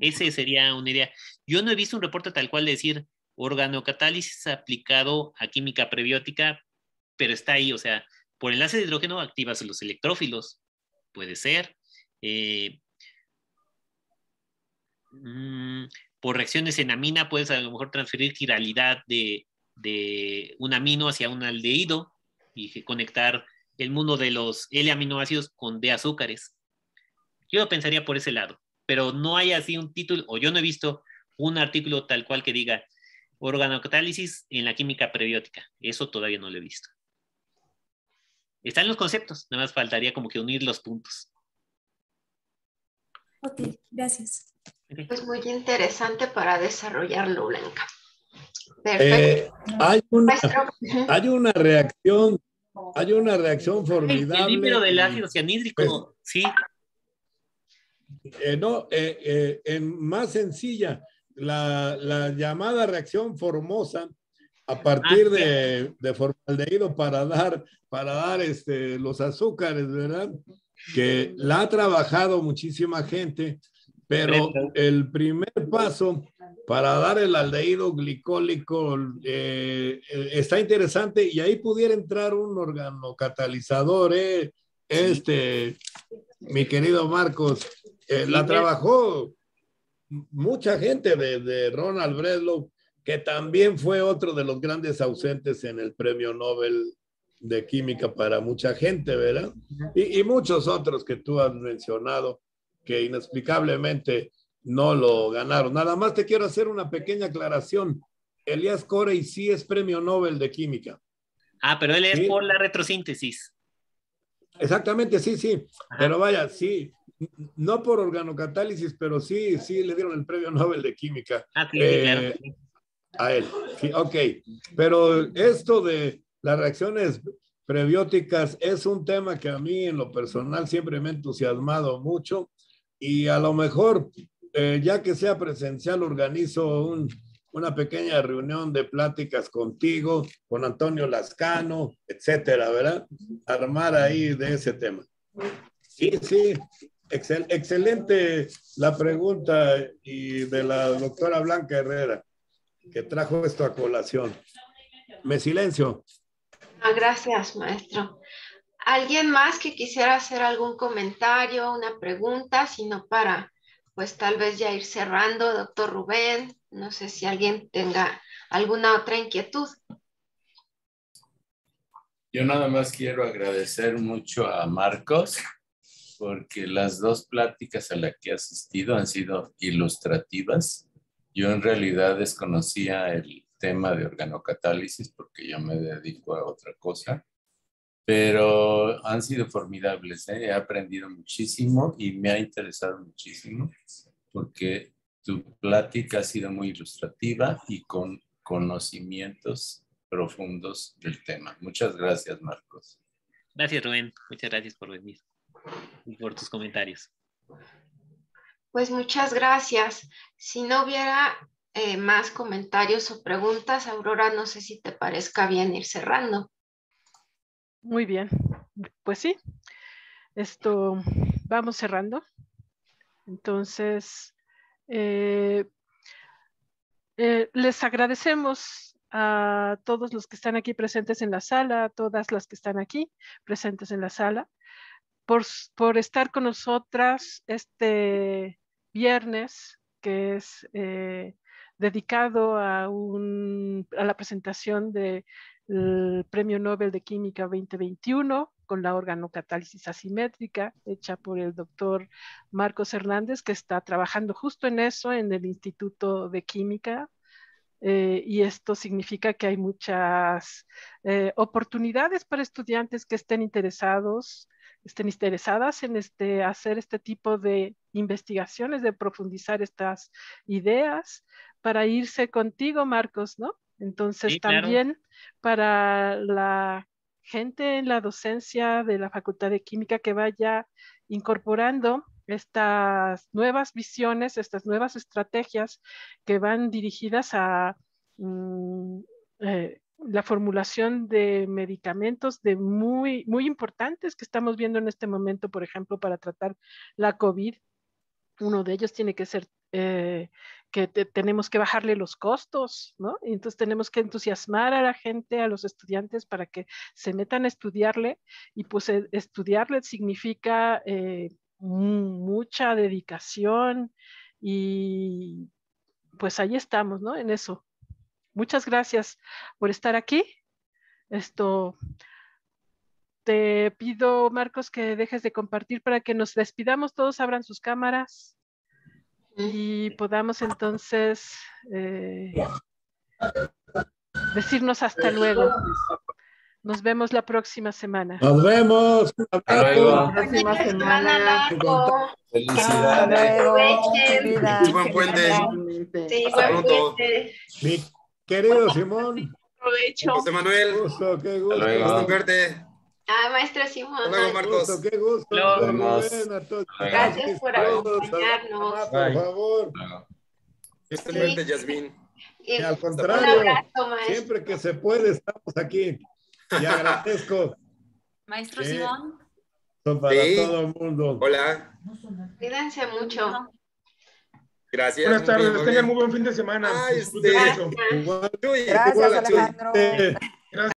Ese sería una idea. Yo no he visto un reporte tal cual de decir organocatálisis aplicado a química prebiótica, pero está ahí, o sea, por enlace de hidrógeno activas los electrófilos, puede ser. Eh, mm, por reacciones en amina puedes a lo mejor transferir quiralidad de, de un amino hacia un aldehído y conectar el mundo de los L-aminoácidos con D-azúcares. Yo lo pensaría por ese lado, pero no hay así un título, o yo no he visto un artículo tal cual que diga organocatálisis en la química prebiótica. Eso todavía no lo he visto. Están los conceptos, nada más faltaría como que unir los puntos. Ok, gracias. Es muy interesante para desarrollarlo, Blanca. Eh, Perfecto. hay, una, hay una reacción hay una reacción formidable. El del ácido cianhídrico, pues, sí. Eh, no, eh, eh, en más sencilla, la, llamada reacción formosa a partir ah, de, de, formaldehído para dar, para dar este, los azúcares, ¿verdad? Que la ha trabajado muchísima gente, pero el primer paso para dar el aldehído glicólico eh, eh, está interesante y ahí pudiera entrar un órgano catalizador, eh. este, mi querido Marcos, la trabajó mucha gente de, Ronald Breslow, que también fue otro de los grandes ausentes en el premio Nobel de Química para mucha gente, ¿verdad? y muchos otros que tú has mencionado, que inexplicablemente no lo ganaron. Nada más te quiero hacer una pequeña aclaración. Elías Corey sí es premio Nobel de Química. Ah, pero él es por la retrosíntesis. Exactamente, sí, sí. Pero vaya, sí, no por organocatálisis, pero sí, sí le dieron el premio Nobel de Química. Ah, eh, a él. Sí, ok. Pero esto de las reacciones prebióticas es un tema que a mí en lo personal siempre me ha entusiasmado mucho y a lo mejor eh, ya que sea presencial, organizo una pequeña reunión de pláticas contigo, con Antonio Lascano, etcétera, ¿verdad? Armar ahí de ese tema. Sí, sí, excelente la pregunta y de la doctora Blanca Herrera, que trajo esto a colación. Me silencio. Ah, gracias, maestro. ¿Alguien más que quisiera hacer algún comentario, una pregunta, sino para pues tal vez ya ir cerrando, doctor Rubén. No sé si alguien tenga alguna otra inquietud. Yo nada más quiero agradecer mucho a Marcos porque las dos pláticas a las que he asistido han sido ilustrativas. Yo en realidad desconocía el tema de organocatálisis porque yo me dedico a otra cosa, pero han sido formidables, ¿eh? he aprendido muchísimo y me ha interesado muchísimo porque tu plática ha sido muy ilustrativa y con conocimientos profundos del tema. Muchas gracias, Marcos. Gracias, Rubén. Muchas gracias por venir y por tus comentarios. Pues muchas gracias. Si no hubiera eh, más comentarios o preguntas, Aurora, no sé si te parezca bien ir cerrando. Muy bien, pues sí, esto vamos cerrando. Entonces, eh, eh, les agradecemos a todos los que están aquí presentes en la sala, a todas las que están aquí presentes en la sala, por, estar con nosotras este viernes, que es eh, dedicado a la presentación de el Premio Nobel de Química 2021 con la catálisis asimétrica hecha por el doctor Marcos Hernández, que está trabajando justo en eso en el Instituto de Química. Eh, y esto significa que hay muchas eh, oportunidades para estudiantes que estén interesados, estén interesadas en este, hacer este tipo de investigaciones, de profundizar estas ideas para irse contigo, Marcos, ¿no? Entonces también para la gente en la docencia de la Facultad de Química que vaya incorporando estas nuevas visiones, estas nuevas estrategias que van dirigidas a mm, eh, la formulación de medicamentos de muy, muy importantes que estamos viendo en este momento, por ejemplo, para tratar la COVID. Uno de ellos tiene que ser eh, que tenemos que bajarle los costos, ¿no? Y entonces tenemos que entusiasmar a la gente, a los estudiantes, para que se metan a estudiarle. Y pues e, estudiarle significa eh, mucha dedicación y pues ahí estamos, ¿no? En eso. Muchas gracias por estar aquí. Esto, te pido, Marcos, que dejes de compartir para que nos despidamos. Todos abran sus cámaras y podamos entonces eh, decirnos hasta luego. Nos vemos la próxima semana. Nos vemos. Hasta luego. La próxima semana. Felicidades. buen puente. Sí, pronto. Mi querido Simón. Provecho. José Manuel. Qué gusto, qué gusto. Ah, maestro Simón. Hola Marcos. Qué gusto. Qué Gracias por acompañarnos. Por favor. Excelente, eh, Y al contrario, siempre que se puede, estamos aquí. Y agradezco. Maestro eh, Simón. Para todo el mundo. Hola. Cuídense mucho. Gracias. Buenas tardes, tengan muy buen fin de semana. Ah, este... Igual, Gracias, Alejandro.